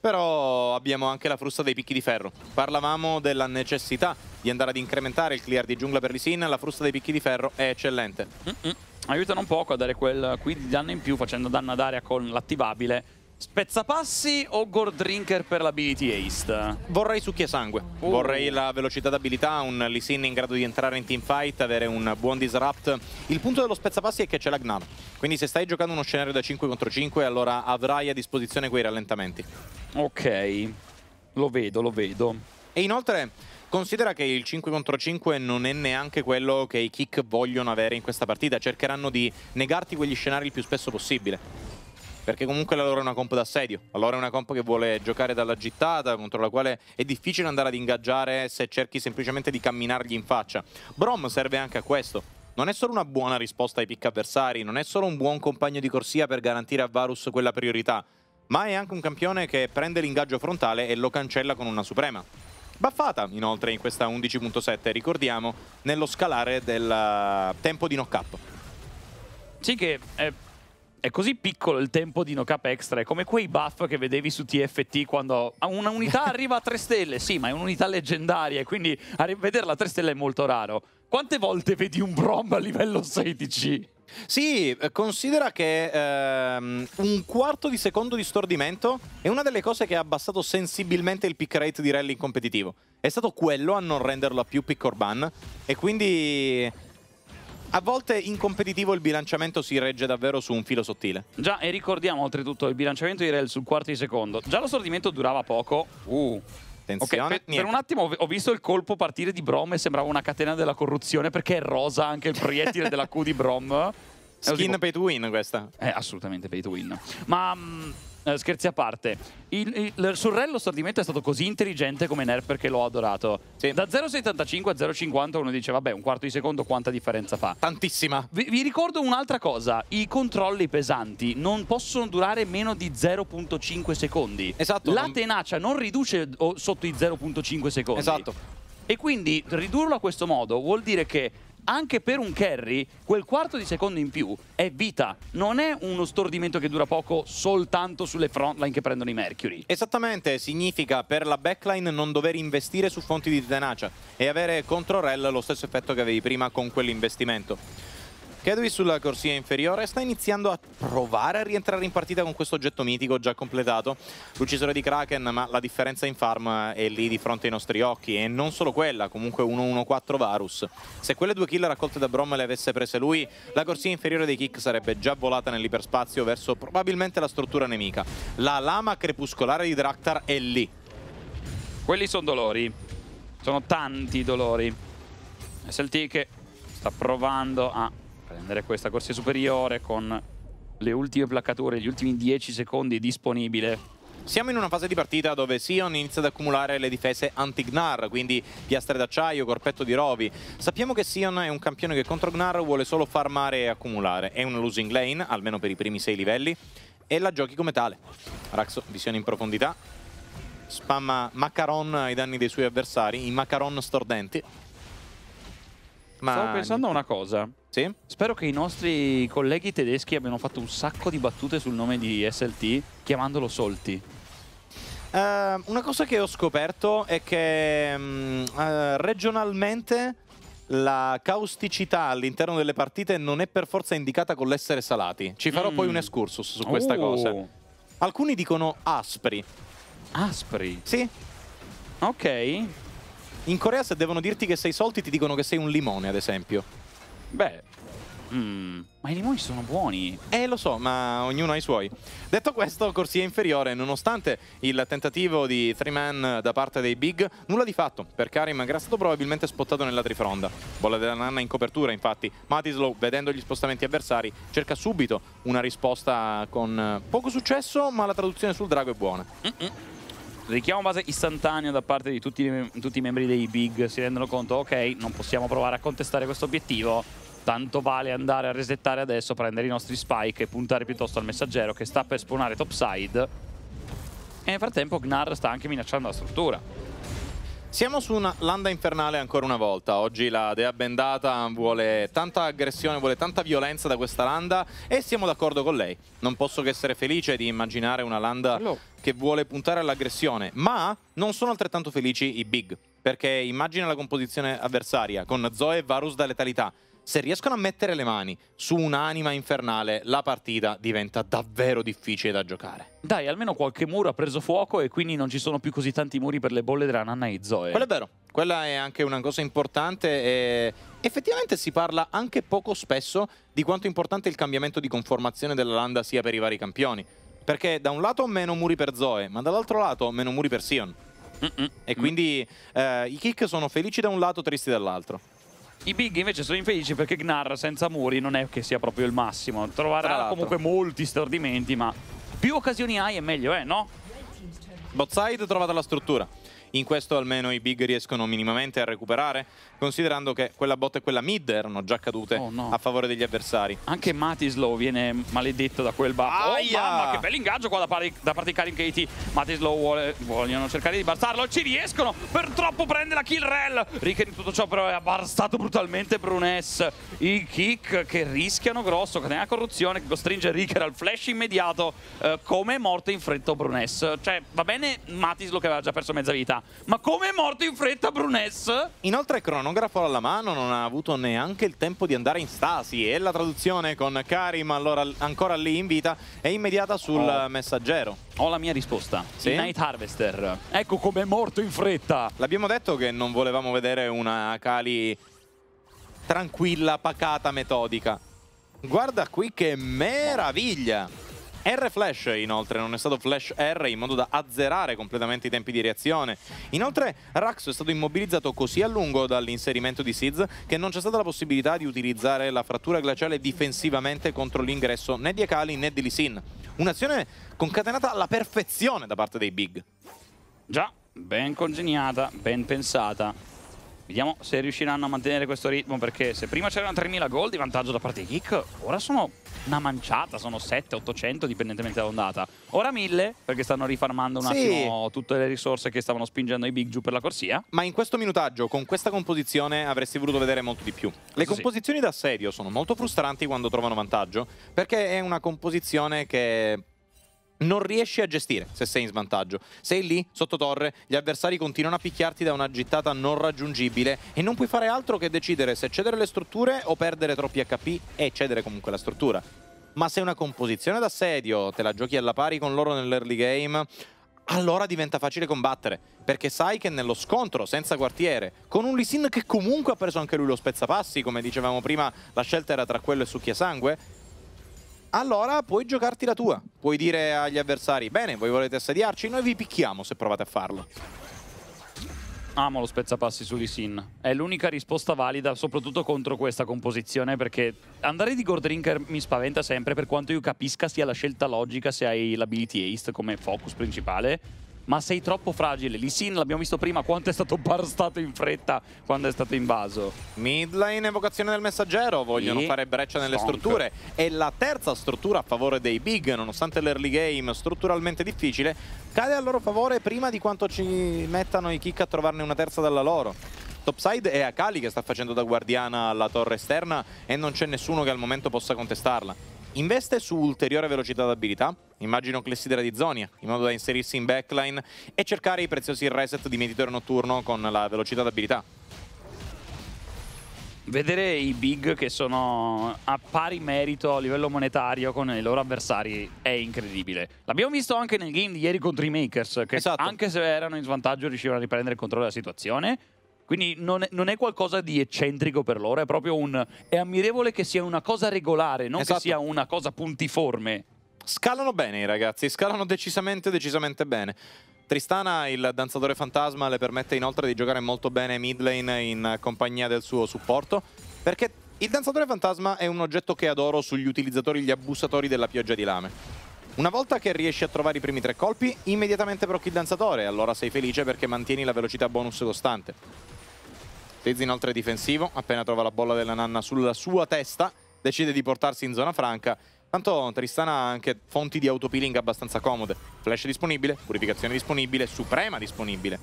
Però abbiamo anche la frusta dei picchi di ferro. Parlavamo della necessità di andare ad incrementare il clear di giungla per Lisin. La frusta dei picchi di ferro è eccellente. Mm -mm. Aiutano un poco a dare quel qui di danno in più facendo danno ad aria con l'attivabile Spezzapassi o Gore Drinker per l'ability haste? Vorrei succhia sangue. Uh. Vorrei la velocità d'abilità, un Lee Sin in grado di entrare in teamfight, avere un buon disrupt. Il punto dello spezzapassi è che c'è la Gnar. Quindi se stai giocando uno scenario da 5 contro 5, allora avrai a disposizione quei rallentamenti. Ok, lo vedo, lo vedo. E inoltre... Considera che il 5 contro 5 non è neanche quello che i kick vogliono avere in questa partita, cercheranno di negarti quegli scenari il più spesso possibile perché comunque la loro è una comp d'assedio, allora è una comp che vuole giocare dalla gittata, contro la quale è difficile andare ad ingaggiare se cerchi semplicemente di camminargli in faccia. Brom serve anche a questo. Non è solo una buona risposta ai pick avversari, non è solo un buon compagno di corsia per garantire a Varus quella priorità, ma è anche un campione che prende l'ingaggio frontale e lo cancella con una suprema. Baffata inoltre in questa 11.7, ricordiamo, nello scalare del eh, tempo di knock-up. Sì che... Eh è così piccolo il tempo di knock-up extra, è come quei buff che vedevi su TFT quando una unità arriva a 3 stelle, sì, ma è un'unità leggendaria e quindi vederla a 3 stelle è molto raro. Quante volte vedi un Brom a livello 16? Sì, eh, considera che ehm, un quarto di secondo di stordimento è una delle cose che ha abbassato sensibilmente il pick rate di rally in competitivo. È stato quello a non renderla più pick or ban e quindi a volte in competitivo il bilanciamento si regge davvero su un filo sottile. Già, e ricordiamo oltretutto il bilanciamento di Rel sul quarto di secondo. Già lo stordimento durava poco. Uh. Attenzione. Okay, per, per, un attimo ho visto il colpo partire di Brom e sembrava una catena della corruzione perché è rosa anche il proiettile della Q di Brom. Skin tipo... pay to win questa. Eh, assolutamente pay to win. Ma... Mh, mm, eh, scherzi a parte, il, il, Surrello stordimento è stato così intelligente come Nerf perché l'ho adorato. Sì. Da 0,75 a 0,50 uno dice vabbè un quarto di secondo quanta differenza fa? Tantissima. Vi, vi ricordo un'altra cosa, i controlli pesanti non possono durare meno di 0,5 secondi. Esatto. La tenacia non riduce oh, sotto i 0,5 secondi. Esatto. E quindi ridurlo a questo modo vuol dire che anche per un carry, quel quarto di secondo in più è vita. Non è uno stordimento che dura poco soltanto sulle frontline che prendono i Mercury. Esattamente, significa per la backline non dover investire su fonti di tenacia e avere contro Rel lo stesso effetto che avevi prima con quell'investimento. Kedui sulla corsia inferiore sta iniziando a provare a rientrare in partita con questo oggetto mitico già completato, l'uccisore di Kraken, ma la differenza in farm è lì di fronte ai nostri occhi e non solo quella, comunque 1-1-4 Varus. Se quelle due kill raccolte da Brom le avesse prese lui, la corsia inferiore dei Kick sarebbe già volata nell'iperspazio verso probabilmente la struttura nemica. La lama crepuscolare di Draktar è lì. Quelli sono dolori, sono tanti dolori. SLT che sta provando a prendere questa corsia superiore con le ultime placcature, gli ultimi 10 secondi disponibili. Siamo in una fase di partita dove Sion inizia ad accumulare le difese anti-Gnar, quindi piastre d'acciaio, corpetto di rovi. Sappiamo che Sion è un campione che contro Gnar vuole solo farmare e accumulare. È una losing lane, almeno per i primi 6 livelli, e la giochi come tale. Raxo, visione in profondità, spamma Macaron ai danni dei suoi avversari, i Macaron stordenti. Ma... Stavo pensando a una cosa. Sì? Spero che i nostri colleghi tedeschi abbiano fatto un sacco di battute sul nome di SLT chiamandolo Solti. Uh, una cosa che ho scoperto è che um, uh, regionalmente la causticità all'interno delle partite non è per forza indicata con l'essere salati. Ci farò mm. poi un mm. excursus su questa oh. cosa. Alcuni dicono aspri. Aspri? Sì. Ok. In Corea se devono dirti che sei soldi ti dicono che sei un limone, ad esempio. Beh, Mm, ma i limoni sono buoni. Eh, lo so, ma ognuno ha i suoi. Detto questo, corsia inferiore, nonostante il tentativo di 3-man da parte dei big, nulla di fatto, per Karim era stato probabilmente spottato nella trifronda. Bolla della nanna in copertura, infatti. Matislow, vedendo gli spostamenti avversari, cerca subito una risposta con poco successo, ma la traduzione sul drago è buona. Mm -mm. Richiamo base istantaneo da parte di tutti, tutti, i membri dei Big, si rendono conto, ok, non possiamo provare a contestare questo obiettivo, tanto vale andare a resettare adesso, prendere i nostri spike e puntare piuttosto al messaggero che sta per spawnare topside. E nel frattempo Gnar sta anche minacciando la struttura. Siamo su una landa infernale ancora una volta, oggi la Dea Bendata vuole tanta aggressione, vuole tanta violenza da questa landa e siamo d'accordo con lei. Non posso che essere felice di immaginare una landa no. che vuole puntare all'aggressione, ma non sono altrettanto felici i big, perché immagina la composizione avversaria con Zoe e Varus da letalità se riescono a mettere le mani su un'anima infernale, la partita diventa davvero difficile da giocare. Dai, almeno qualche muro ha preso fuoco e quindi non ci sono più così tanti muri per le bolle della nanna e Zoe. Quello è vero, quella è anche una cosa importante e effettivamente si parla anche poco spesso di quanto importante il cambiamento di conformazione della landa sia per i vari campioni. Perché da un lato meno muri per Zoe, ma dall'altro lato meno muri per Sion. Mm -mm. E quindi eh, i kick sono felici da un lato, tristi dall'altro. I big invece sono infelici perché Gnar senza muri non è che sia proprio il massimo. Troverà comunque molti stordimenti, ma più occasioni hai è meglio eh, no? Botside trovata la struttura. In questo almeno i big riescono minimamente a recuperare considerando che quella bot e quella mid erano già cadute oh, no. a favore degli avversari. Anche Matislow viene maledetto da quel buff. Oh, Aia! Oh, mamma, che bel ingaggio qua da, pari, da parte di Karin Katie. Matislow vuole, vogliono cercare di barzarlo, ci riescono, purtroppo prende la kill Rel. Ricken in tutto ciò però è abbassato brutalmente Bruness. I kick che rischiano grosso, catena corruzione che costringe Ricker al flash immediato, eh, come è morto in fretta Bruness. Cioè, va bene Matislow che aveva già perso mezza vita, ma come è morto in fretta Bruness? Inoltre Crono non alla mano, non ha avuto neanche il tempo di andare in stasi e la traduzione con Karim allora, ancora lì in vita è immediata sul oh. messaggero. Ho la mia risposta, sì? il Night Harvester, ecco com'è morto in fretta. L'abbiamo detto che non volevamo vedere una Kali tranquilla, pacata, metodica. Guarda qui che meraviglia! R Flash inoltre, non è stato Flash R in modo da azzerare completamente i tempi di reazione. Inoltre Rax è stato immobilizzato così a lungo dall'inserimento di Seeds che non c'è stata la possibilità di utilizzare la frattura glaciale difensivamente contro l'ingresso né di Akali né di Lisin. Un'azione concatenata alla perfezione da parte dei Big. Già, ben congegnata, ben pensata. Vediamo se riusciranno a mantenere questo ritmo perché se prima c'erano 3.000 gol di vantaggio da parte di Kick, ora sono una manciata, sono 7-800 dipendentemente dall'ondata. Ora 1.000 perché stanno rifarmando un sì. attimo tutte le risorse che stavano spingendo i big giù per la corsia. Ma in questo minutaggio, con questa composizione, avresti voluto vedere molto di più. Le Così composizioni sì. d'assedio sono molto frustranti quando trovano vantaggio perché è una composizione che non riesci a gestire se sei in svantaggio. Sei lì, sotto torre, gli avversari continuano a picchiarti da una gittata non raggiungibile e non puoi fare altro che decidere se cedere le strutture o perdere troppi HP e cedere comunque la struttura. Ma se una composizione d'assedio te la giochi alla pari con loro nell'early game, allora diventa facile combattere, perché sai che nello scontro senza quartiere, con un Lisin che comunque ha preso anche lui lo spezzapassi, come dicevamo prima, la scelta era tra quello e succhia sangue, allora puoi giocarti la tua. Puoi dire agli avversari, bene, voi volete assediarci, noi vi picchiamo se provate a farlo. Amo lo spezzapassi su Lisin. È l'unica risposta valida, soprattutto contro questa composizione, perché andare di Gordrinker mi spaventa sempre, per quanto io capisca sia la scelta logica se hai l'ability haste come focus principale, ma sei troppo fragile. Lissin l'abbiamo visto prima quanto è stato barstato in fretta quando è stato invaso. Midline evocazione del messaggero, vogliono e fare breccia nelle stonk. strutture. È la terza struttura a favore dei big, nonostante l'early game strutturalmente difficile, cade a loro favore prima di quanto ci mettano i kick a trovarne una terza dalla loro. Topside è Akali che sta facendo da guardiana alla torre esterna e non c'è nessuno che al momento possa contestarla. Investe su ulteriore velocità d'abilità, immagino clessidera di Zonia, in modo da inserirsi in backline e cercare i preziosi reset di meditore notturno con la velocità d'abilità. Vedere i big che sono a pari merito a livello monetario con i loro avversari è incredibile. L'abbiamo visto anche nel game di ieri contro i Makers, che esatto. anche se erano in svantaggio riuscivano a riprendere il controllo della situazione quindi non è, non è, qualcosa di eccentrico per loro, è proprio un... È ammirevole che sia una cosa regolare, non esatto. che sia una cosa puntiforme. Scalano bene i ragazzi, scalano decisamente, decisamente bene. Tristana, il danzatore fantasma, le permette inoltre di giocare molto bene mid lane in compagnia del suo supporto, perché il danzatore fantasma è un oggetto che adoro sugli utilizzatori, gli abusatori della pioggia di lame. Una volta che riesci a trovare i primi tre colpi, immediatamente procchi il danzatore, allora sei felice perché mantieni la velocità bonus costante. Utilizza inoltre difensivo, appena trova la bolla della nanna sulla sua testa, decide di portarsi in zona franca. Tanto Tristana ha anche fonti di autopeeling abbastanza comode. Flash disponibile, purificazione disponibile, Suprema disponibile.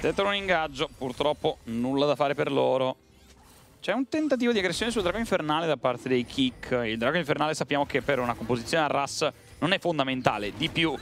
Dentro un ingaggio, purtroppo nulla da fare per loro. C'è un tentativo di aggressione sul drago infernale da parte dei kick. Il drago infernale sappiamo che per una composizione a ras non è fondamentale, di più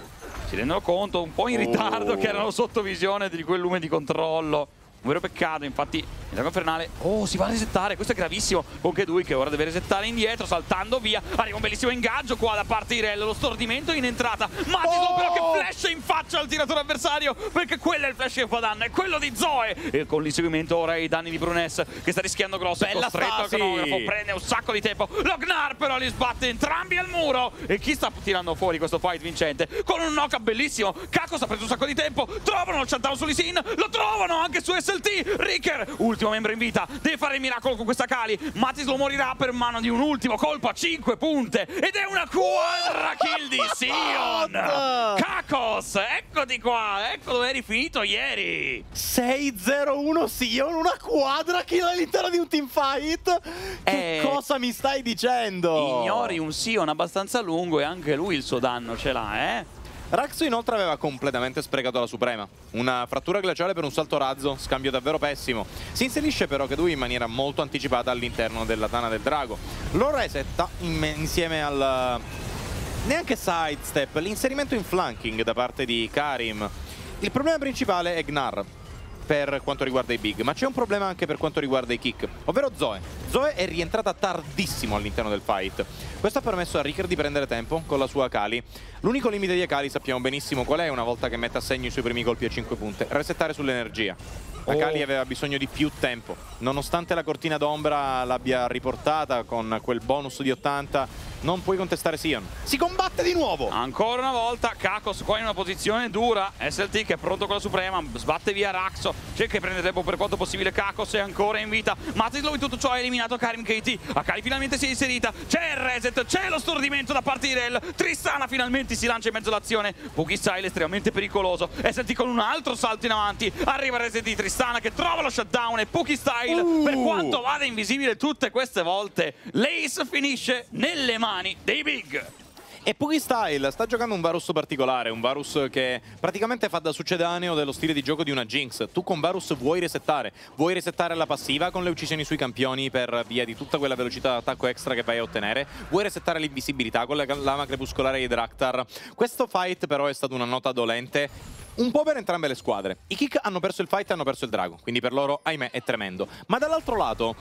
si rendono conto un po' in oh. ritardo oh. che erano sotto visione di quel lume di controllo un vero peccato, infatti il drago infernale. Oh, si va a resettare, questo è gravissimo. Anche lui che ora deve resettare indietro, saltando via. Arriva un bellissimo ingaggio qua da parte di Rello. Lo stordimento in entrata. Madison oh! però che oh! flash in faccia al tiratore avversario. Perché quello è il flash che fa danno, è quello di Zoe. E con l'inseguimento ora i danni di Brunes che sta rischiando grosso. Bella stretto cronografo, prende un sacco di tempo. Lognar però li sbatte entrambi al muro. E chi sta tirando fuori questo fight vincente? Con un knock bellissimo. Kakos ha preso un sacco di tempo. Trovano il shutdown su Lisin. Lo trovano anche su S pixel Ricker, ultimo membro in vita, deve fare il miracolo con questa Kali, Matis lo morirà per mano di un ultimo colpo a 5 punte ed è una quadra kill di Sion! Kakos, eccoti qua, ecco dove eri finito ieri! 6-0-1 Sion, una quadra kill all'interno di un teamfight? Che eh, cosa mi stai dicendo? Ignori un Sion abbastanza lungo e anche lui il suo danno ce l'ha, eh? Raxo inoltre aveva completamente sprecato la Suprema. Una frattura glaciale per un salto razzo, scambio davvero pessimo. Si inserisce però Kedui in maniera molto anticipata all'interno della Tana del Drago. Lo resetta insieme al... neanche sidestep, l'inserimento in flanking da parte di Karim. Il problema principale è Gnar per quanto riguarda i big, ma c'è un problema anche per quanto riguarda i kick, ovvero Zoe. Zoe è rientrata tardissimo all'interno del fight. Questo ha permesso a Ricker di prendere tempo con la sua Akali. L'unico limite di Akali sappiamo benissimo qual è una volta che mette a segno i suoi primi colpi a 5 punte. Resettare sull'energia. Akali oh. aveva bisogno di più tempo. Nonostante la cortina d'ombra l'abbia riportata con quel bonus di 80 non puoi contestare Sion. Si combatte di nuovo. Ancora una volta Kakos qua in una posizione dura. SLT che è pronto con la Suprema. Sbatte via Raxo. Cerca di prendere tempo per quanto possibile. Kakos è ancora in vita. Matislow in tutto ciò ha eliminato segnato Karim KT. Akali finalmente si è inserita, c'è il reset, c'è lo stordimento da parte di Rel. Tristana finalmente si lancia in mezzo all'azione. Puki Style estremamente pericoloso. e ST con un altro salto in avanti. Arriva il reset di Tristana che trova lo shutdown e Puki Style uh. per quanto vada invisibile tutte queste volte. L'ace finisce nelle mani dei big. E Style sta giocando un Varus particolare, un Varus che praticamente fa da succedaneo dello stile di gioco di una Jinx. Tu con Varus vuoi resettare, vuoi resettare la passiva con le uccisioni sui campioni per via di tutta quella velocità d'attacco extra che vai a ottenere, vuoi resettare l'invisibilità con la lama crepuscolare di Draktar. Questo fight però è stata una nota dolente un po' per entrambe le squadre. I Kick hanno perso il fight e hanno perso il drago, quindi per loro, ahimè, è tremendo. Ma dall'altro lato,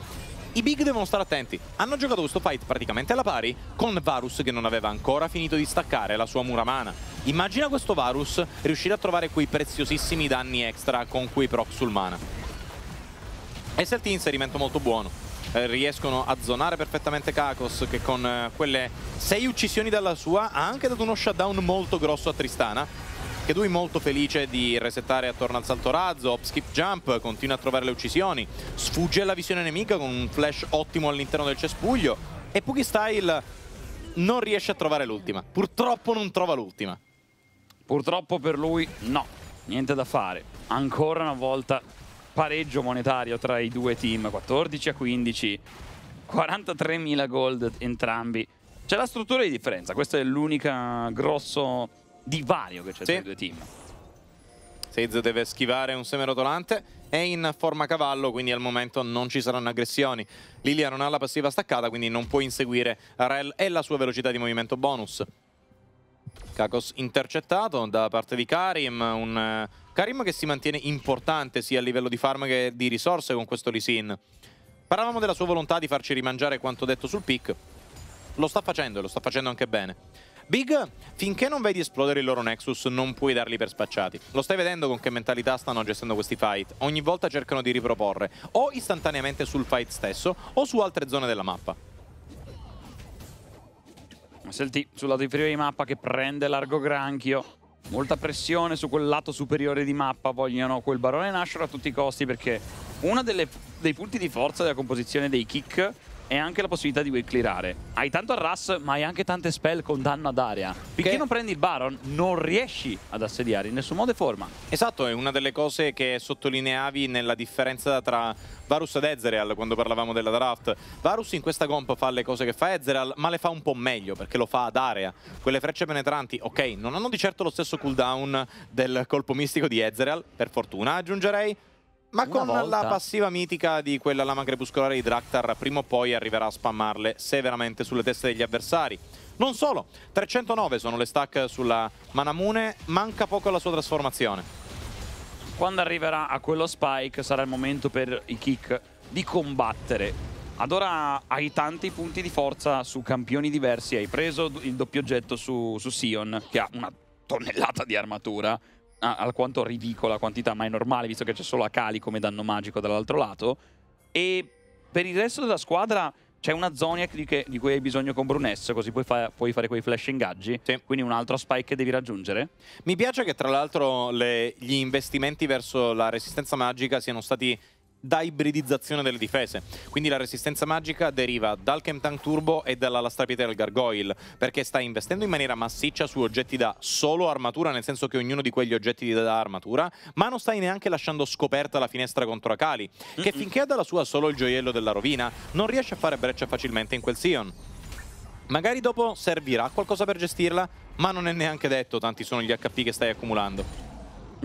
i big devono stare attenti. Hanno giocato questo fight praticamente alla pari con Varus che non aveva ancora finito di staccare la sua muramana. Immagina questo Varus riuscire a trovare quei preziosissimi danni extra con quei proc sul mana. SLT inserimento molto buono. Eh, riescono a zonare perfettamente Kakos che con eh, quelle 6 uccisioni dalla sua ha anche dato uno shutdown molto grosso a Tristana anche lui molto felice di resettare attorno al salto razzo, hop skip jump, continua a trovare le uccisioni, sfugge alla visione nemica con un flash ottimo all'interno del cespuglio e Pookie Style non riesce a trovare l'ultima. Purtroppo non trova l'ultima. Purtroppo per lui no, niente da fare. Ancora una volta pareggio monetario tra i due team, 14 a 15, 43.000 gold entrambi. C'è la struttura di differenza, questo è l'unico grosso divario che c'è sì. tra i due team. Seiz deve schivare un seme rotolante. È in forma cavallo, quindi al momento non ci saranno aggressioni. Lilia non ha la passiva staccata, quindi non può inseguire Rel e la sua velocità di movimento bonus. Kakos intercettato da parte di Karim, un eh, Karim che si mantiene importante sia a livello di farm che di risorse con questo Lisin. Parlavamo della sua volontà di farci rimangiare quanto detto sul pick. Lo sta facendo e lo sta facendo anche bene. Big, finché non vedi esplodere il loro Nexus, non puoi darli per spacciati. Lo stai vedendo con che mentalità stanno gestendo questi fight. Ogni volta cercano di riproporre, o istantaneamente sul fight stesso, o su altre zone della mappa. SLT sul lato inferiore di mappa che prende largo granchio. Molta pressione su quel lato superiore di mappa, vogliono quel barone Nashor a tutti i costi perché uno delle, dei punti di forza della composizione dei kick e anche la possibilità di clearare. Hai tanto Arras, ma hai anche tante spell con danno ad area. Finché che... non prendi il Baron, non riesci ad assediare in nessun modo e forma. Esatto, è una delle cose che sottolineavi nella differenza tra Varus ed Ezreal quando parlavamo della draft. Varus in questa comp fa le cose che fa Ezreal, ma le fa un po' meglio perché lo fa ad area. Quelle frecce penetranti, ok, non hanno di certo lo stesso cooldown del colpo mistico di Ezreal, per fortuna aggiungerei, ma con volta. la passiva mitica di quella lama crepuscolare di Draktar, prima o poi arriverà a spammarle severamente sulle teste degli avversari. Non solo, 309 sono le stack sulla Manamune, manca poco alla sua trasformazione. Quando arriverà a quello spike sarà il momento per i kick di combattere. Ad ora hai tanti punti di forza su campioni diversi, hai preso il doppio oggetto su, su Sion che ha una tonnellata di armatura, alquanto ridicola quantità, ma è normale visto che c'è solo Akali come danno magico dall'altro lato. E per il resto della squadra c'è una Zoniac di, di, cui hai bisogno con Bruness, così puoi, fa puoi fare quei flash ingaggi. Sì. Quindi un altro spike che devi raggiungere. Mi piace che tra l'altro gli investimenti verso la resistenza magica siano stati da ibridizzazione delle difese. Quindi la resistenza magica deriva dal Kemtang Turbo e dalla Lastrapietà del Gargoyle, perché sta investendo in maniera massiccia su oggetti da solo armatura, nel senso che ognuno di quegli oggetti da armatura, ma non stai neanche lasciando scoperta la finestra contro Akali, che finché ha dalla sua solo il gioiello della rovina, non riesce a fare breccia facilmente in quel Sion. Magari dopo servirà qualcosa per gestirla, ma non è neanche detto, tanti sono gli HP che stai accumulando.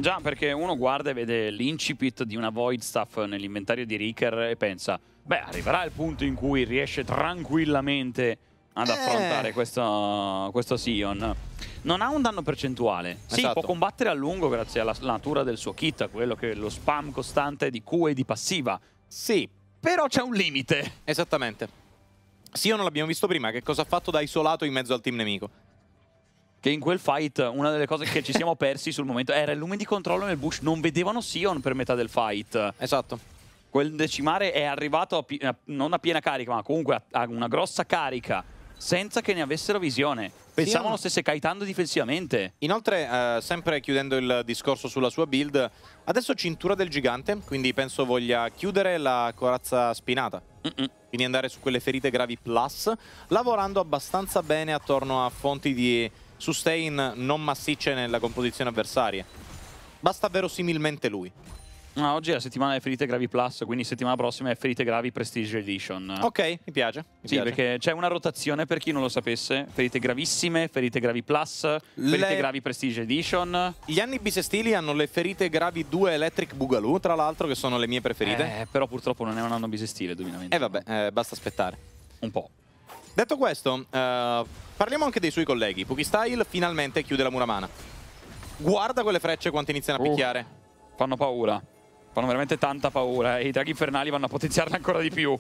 Già, perché uno guarda e vede l'incipit di una Void stuff nell'inventario di Riker e pensa, beh, arriverà il punto in cui riesce tranquillamente ad eh. affrontare questo, questo Sion. Non ha un danno percentuale. Esatto. Sì, può combattere a lungo grazie alla natura del suo kit, quello che è lo spam costante di Q e di passiva. Sì, però c'è un limite. Esattamente. Sion l'abbiamo visto prima, che cosa ha fatto da isolato in mezzo al team nemico che in quel fight una delle cose che ci siamo persi sul momento era il lume di controllo nel bush, non vedevano Sion per metà del fight. Esatto. Quel decimare è arrivato a non a piena carica, ma comunque a, a una grossa carica senza che ne avessero visione. Pensavano sì, stesse kaitando difensivamente. Inoltre, eh, sempre chiudendo il discorso sulla sua build, adesso cintura del gigante, quindi penso voglia chiudere la corazza spinata. Mm -mm. Quindi andare su quelle ferite gravi plus, lavorando abbastanza bene attorno a fonti di sustain non massicce nella composizione avversaria. Basta verosimilmente lui. No, oggi è la settimana delle ferite gravi plus, quindi settimana prossima è ferite gravi prestige edition. Ok, mi piace. Mi sì, piace. perché c'è una rotazione per chi non lo sapesse. Ferite gravissime, ferite gravi plus, ferite le... gravi prestige edition. Gli anni bisestili hanno le ferite gravi 2 electric boogaloo, tra l'altro, che sono le mie preferite. Eh, però purtroppo non è un anno bisestile, 2020. eh, vabbè, eh, basta aspettare. Un po'. Detto questo, uh, parliamo anche dei suoi colleghi. Pukistyle finalmente chiude la muramana. Guarda quelle frecce quanto iniziano a uh, picchiare. Uh, fanno paura. Fanno veramente tanta paura. E eh, i draghi infernali vanno a potenziarla ancora di più.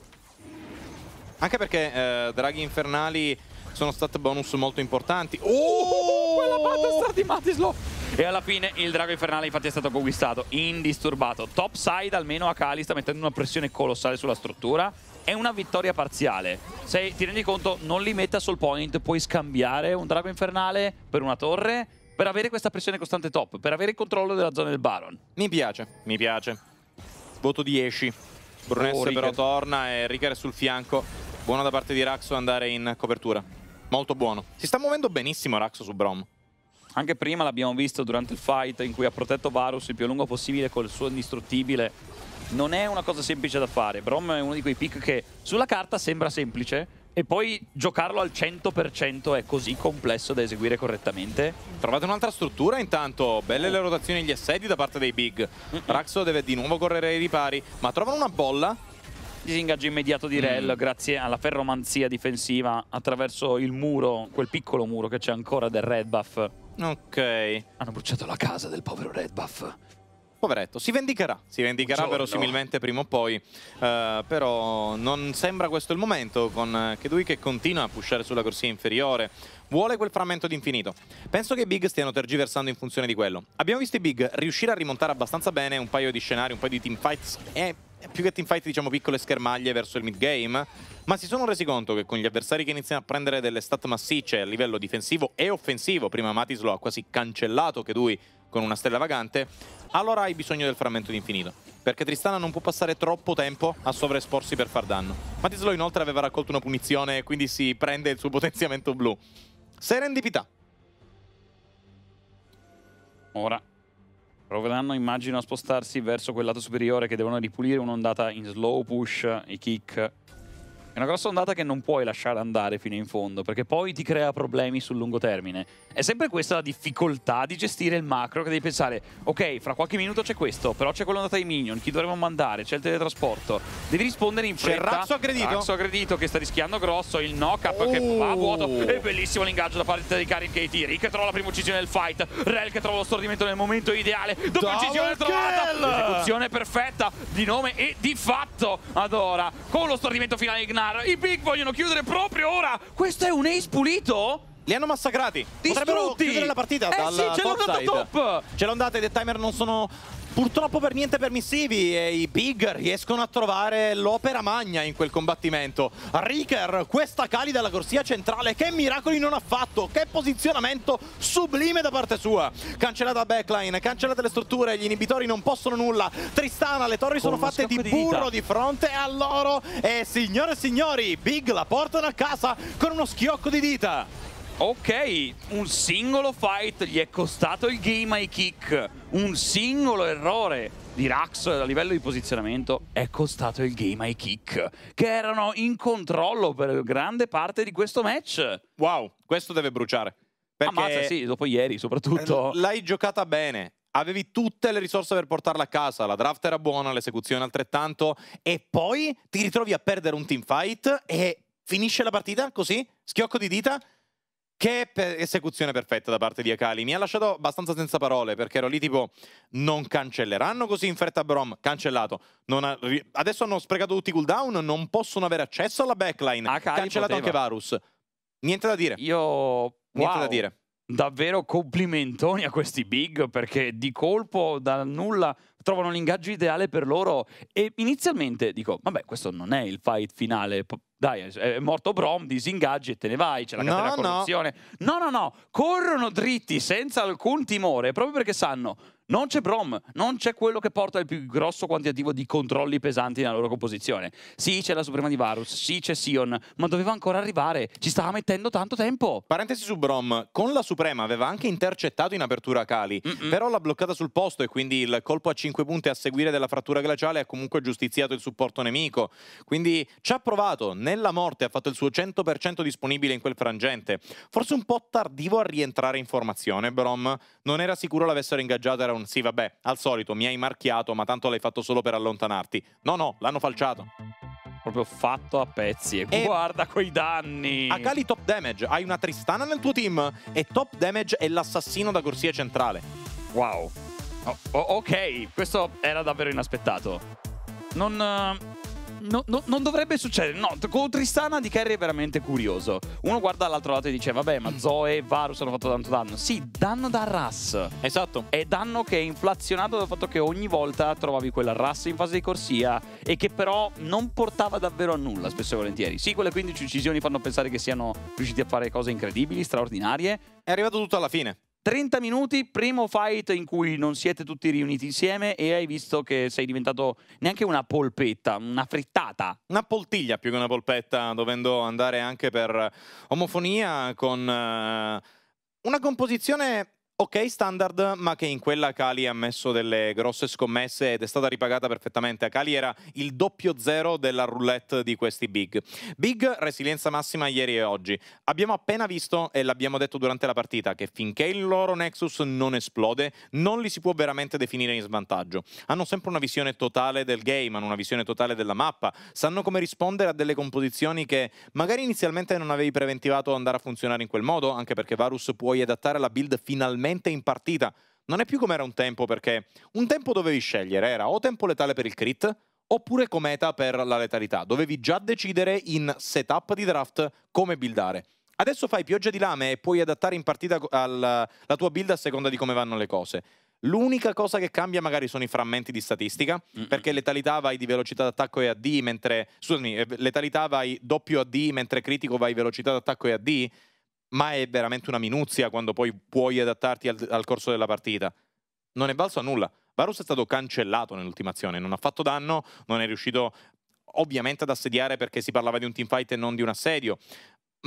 Anche perché uh, draghi infernali sono stat bonus molto importanti. Oh, oh quella di Matislo! E alla fine il drago infernale infatti è stato conquistato, indisturbato. Top side almeno Akali sta mettendo una pressione colossale sulla struttura è una vittoria parziale. Se ti rendi conto, non li metta sul point, puoi scambiare un drago infernale per una torre per avere questa pressione costante top, per avere il controllo della zona del Baron. Mi piace, mi piace. Voto 10. Brunesse oh, però torna e Riker è sul fianco. Buono da parte di Raxo andare in copertura. Molto buono. Si sta muovendo benissimo Raxo su Brom. Anche prima l'abbiamo visto durante il fight in cui ha protetto Varus il più a lungo possibile col suo indistruttibile non è una cosa semplice da fare. Brom è uno di quei pick che sulla carta sembra semplice e poi giocarlo al 100% è così complesso da eseguire correttamente. Trovate un'altra struttura intanto, belle le rotazioni e gli assedi da parte dei big. Raxo deve di nuovo correre ai ripari, ma trovano una bolla disingaggio immediato di Rel mm. grazie alla ferromanzia difensiva attraverso il muro, quel piccolo muro che c'è ancora del Red Buff. Ok. Hanno bruciato la casa del povero Red Buff. Poveretto, si vendicherà, si vendicherà verosimilmente prima o poi, uh, però non sembra questo il momento con Kedui eh, che continua a pushare sulla corsia inferiore, vuole quel frammento d'infinito. Penso che i Big stiano tergiversando in funzione di quello. Abbiamo visto i Big riuscire a rimontare abbastanza bene un paio di scenari, un paio di teamfights e più che teamfight diciamo piccole schermaglie verso il mid game, ma si sono resi conto che con gli avversari che iniziano a prendere delle stat massicce a livello difensivo e offensivo, prima Matis lo ha quasi cancellato Kedui con una stella vagante, allora hai bisogno del frammento di infinito. Perché Tristana non può passare troppo tempo a sovraesporsi per far danno. Matislo inoltre aveva raccolto una punizione, quindi si prende il suo potenziamento blu. Serendipità. Ora proveranno immagino a spostarsi verso quel lato superiore che devono ripulire un'ondata in slow push, i kick è una grossa ondata che non puoi lasciare andare fino in fondo, perché poi ti crea problemi sul lungo termine. È sempre questa la difficoltà di gestire il macro, che devi pensare, ok, fra qualche minuto c'è questo, però c'è quell'ondata di minion, chi dovremmo mandare, c'è il teletrasporto. Devi rispondere in fretta. C'è Razzo aggredito. Razzo aggredito che sta rischiando grosso, il knock-up oh. che va a vuoto. È bellissimo l'ingaggio da parte di Karin KT. Rick che trova la prima uccisione del fight, Rel che trova lo stordimento nel momento ideale, Dopo uccisione trovata, Esecuzione perfetta di nome e di fatto ad con lo stordimento finale Ignite Nar, i Big vogliono chiudere proprio ora. Questo è un ace pulito? Li hanno massacrati. Distrutti. Potrebbero chiudere la partita eh dalla sì, c'è l'ondata top. C'è l'ondata e i timer non sono purtroppo per niente permissivi e i Big riescono a trovare l'opera magna in quel combattimento. Riker, questa cali dalla corsia centrale, che miracoli non ha fatto, che posizionamento sublime da parte sua. Cancellata backline, cancellate le strutture, gli inibitori non possono nulla. Tristana, le torri Con sono fatte di, di burro di fronte a loro e signore e signori, Big la portano a casa con uno schiocco di dita. Ok, un singolo fight gli è costato il game ai kick. Un singolo errore di Rax a livello di posizionamento è costato il game ai kick, che erano in controllo per grande parte di questo match. Wow, questo deve bruciare. Perché... Ammazza, sì, dopo ieri soprattutto. Eh, l'hai giocata bene, avevi tutte le risorse per portarla a casa, la draft era buona, l'esecuzione altrettanto, e poi ti ritrovi a perdere un team fight e finisce la partita così, schiocco di dita, che esecuzione perfetta da parte di Akali. Mi ha lasciato abbastanza senza parole perché ero lì tipo non cancelleranno così in fretta Brom, cancellato. Ha... adesso hanno sprecato tutti i cooldown, non possono avere accesso alla backline. Akali cancellato poteva. anche Varus. Niente da dire. Io niente wow. da dire. Davvero complimentoni a questi big perché di colpo da nulla trovano l'ingaggio ideale per loro e inizialmente dico vabbè questo non è il fight finale dai, è morto Brom, disingaggi e te ne vai, c'è la no, catena corruzione. No. no, no, no, corrono dritti senza alcun timore, proprio perché sanno non c'è Brom, non c'è quello che porta il più grosso quantitativo di controlli pesanti nella loro composizione. Sì, c'è la Suprema di Varus, sì, c'è Sion, ma doveva ancora arrivare, ci stava mettendo tanto tempo. Parentesi su Brom, con la Suprema aveva anche intercettato in apertura Kali, mm -mm. però l'ha bloccata sul posto e quindi il colpo a 5 punte a seguire della frattura glaciale ha comunque giustiziato il supporto nemico. Quindi ci ha provato, nella morte ha fatto il suo 100% disponibile in quel frangente. Forse un po' tardivo a rientrare in formazione, Brom. Non era sicuro l'avessero ingaggiato, era un sì, vabbè, al solito, mi hai marchiato, ma tanto l'hai fatto solo per allontanarti. No, no, l'hanno falciato proprio fatto a pezzi. E, e, guarda quei danni! Akali top damage, hai una Tristana nel tuo team e top damage è l'assassino da corsia centrale. Wow. Oh, oh ok, questo era davvero inaspettato. Non... Eh, no, non dovrebbe succedere. No, con Tristana di Kerry è veramente curioso. Uno guarda dall'altro lato e dice, vabbè, ma mm. Zoe e Varus hanno fatto tanto danno. Sì, danno da Ras. Esatto. È danno che è inflazionato dal fatto che ogni volta trovavi quella Ras in fase di corsia e che però non portava davvero a nulla, spesso e volentieri. Sì, quelle 15 uccisioni fanno pensare che siano riusciti a fare cose incredibili, straordinarie. È arrivato tutto alla fine. 30 minuti, primo fight in cui non siete tutti riuniti insieme e hai visto che sei diventato neanche una polpetta, una frittata. Una poltiglia più che una polpetta, dovendo andare anche per omofonia con eh, una composizione ok standard, ma che in quella Cali ha messo delle grosse scommesse ed è stata ripagata perfettamente. Cali era il doppio zero della roulette di questi big. Big, resilienza massima ieri e oggi. Abbiamo appena visto, e l'abbiamo detto durante la partita, che finché il loro Nexus non esplode, non li si può veramente definire in svantaggio. Hanno sempre una visione totale del game, hanno una visione totale della mappa, sanno come rispondere a delle composizioni che magari inizialmente non avevi preventivato andare a funzionare in quel modo, anche perché Varus puoi adattare la build finalmente realmente in partita. Non è più come era un tempo, perché un tempo dovevi scegliere, era o tempo letale per il crit, oppure cometa per la letalità. Dovevi già decidere in setup di draft come buildare. Adesso fai pioggia di lame e puoi adattare in partita alla, la tua build a seconda di come vanno le cose. L'unica cosa che cambia magari sono i frammenti di statistica, mm -hmm. perché letalità vai di velocità d'attacco e AD, mentre... Scusami, letalità vai doppio AD, mentre critico vai velocità d'attacco e AD ma è veramente una minuzia quando poi puoi adattarti al, al corso della partita. Non è valso a nulla. Varus è stato cancellato nell'ultima azione, non ha fatto danno, non è riuscito ovviamente ad assediare perché si parlava di un teamfight e non di un assedio.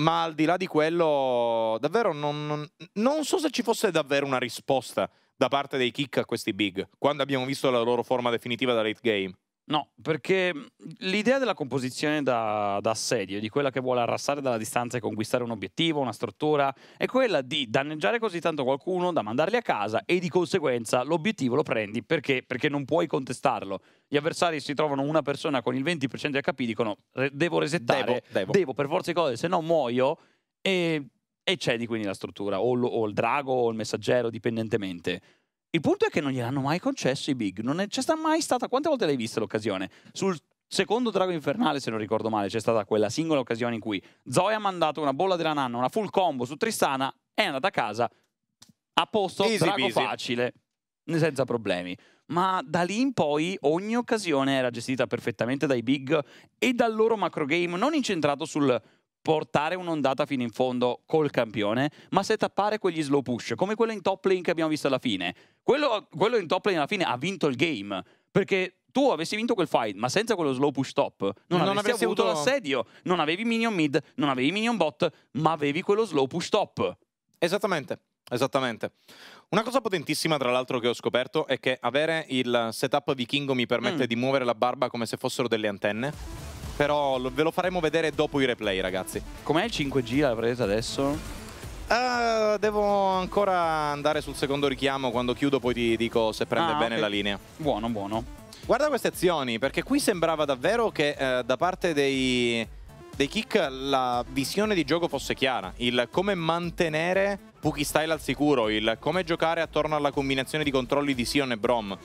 Ma al di là di quello, davvero non, non, non so se ci fosse davvero una risposta da parte dei kick a questi big, quando abbiamo visto la loro forma definitiva da late game. No, perché mhmm, l'idea della composizione da, da, assedio, di quella che vuole arrassare dalla distanza e conquistare un obiettivo, una struttura, è quella di danneggiare così tanto qualcuno da mandarli a casa e di conseguenza l'obiettivo lo prendi perché? Perché non puoi contestarlo. Gli avversari si trovano una persona con il 20% di HP, dicono devo resettare, devo, devo. devo per forza di cose, se no muoio e, e cedi quindi la struttura o, o il drago o il messaggero, dipendentemente il punto è che non gliel'hanno mai concesso i big. Non c'è stata mai stata. Quante volte l'hai vista l'occasione? Sul secondo Drago Infernale, se non ricordo male, c'è stata quella singola occasione in cui Zoe ha mandato una bolla della nanna, una full combo su Tristana, è andata a casa, a posto, easy, Drago easy. facile, senza problemi. Ma da lì in poi ogni occasione era gestita perfettamente dai big e dal loro macro game, non incentrato sul portare un'ondata fino in fondo col campione, ma se tappare quegli slow push, come quello in top lane che abbiamo visto alla fine. Quello, quello in top lane alla fine ha vinto il game, perché tu avessi vinto quel fight, ma senza quello slow push top, non, non avresti, avresti avuto, l'assedio, non avevi minion mid, non avevi minion bot, ma avevi quello slow push top. Esattamente. Esattamente. Una cosa potentissima, tra l'altro, che ho scoperto è che avere il setup vichingo mi permette mm. di muovere la barba come se fossero delle antenne però ve lo faremo vedere dopo i replay ragazzi. Com'è il 5G la presa adesso? Uh, devo ancora andare sul secondo richiamo, quando chiudo poi ti dico se prende ah, bene okay. la linea. Buono, buono. Guarda queste azioni, perché qui sembrava davvero che uh, da parte dei, dei kick la visione di gioco fosse chiara. Il come mantenere Puki Style al sicuro, il come giocare attorno alla combinazione di controlli di Sion e Brom.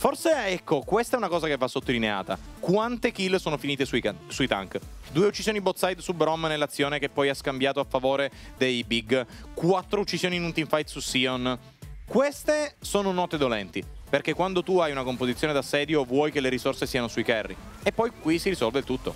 Forse, ecco, questa è una cosa che va sottolineata. Quante kill sono finite sui, sui tank? Due uccisioni botside su Brom nell'azione che poi ha scambiato a favore dei Big. Quattro uccisioni in un teamfight su Sion. Queste sono note dolenti, perché quando tu hai una composizione d'assedio vuoi che le risorse siano sui carry. E poi qui si risolve il tutto.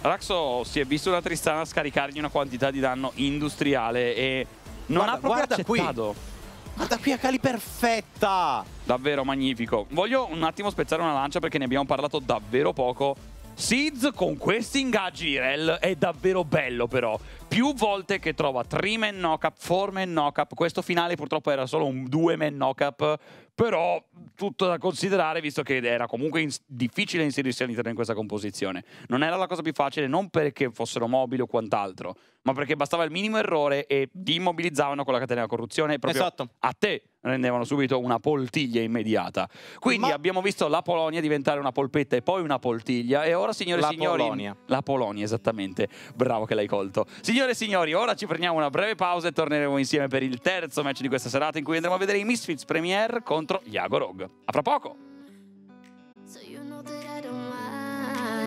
Raxo si è visto da Tristana scaricargli una quantità di danno industriale e non guarda, ha proprio guarda accettato. Qui. Guarda qui a Cali perfetta! Davvero magnifico. Voglio un attimo spezzare una lancia perché ne abbiamo parlato davvero poco. Sids con questi ingaggi di Rel è davvero bello però. Più volte che trova 3 man knock-up, 4 man knock-up, questo finale purtroppo era solo un 2 man knock-up però tutto da considerare visto che era comunque in- difficile inserirsi all'interno in questa composizione. Non era la cosa più facile non perché fossero mobili o quant'altro, ma perché bastava il minimo errore e ti immobilizzavano con la catena della corruzione e proprio esatto. a te rendevano subito una poltiglia immediata. Quindi ma... abbiamo visto la Polonia diventare una polpetta e poi una poltiglia e ora signore e signori Polonia. la Polonia esattamente. Bravo che l'hai colto. Signore e signori, ora ci prendiamo una breve pausa e torneremo insieme per il terzo match di questa serata in cui andremo a vedere i Misfits Premier con contro Iago Rogue. A fra poco! So you know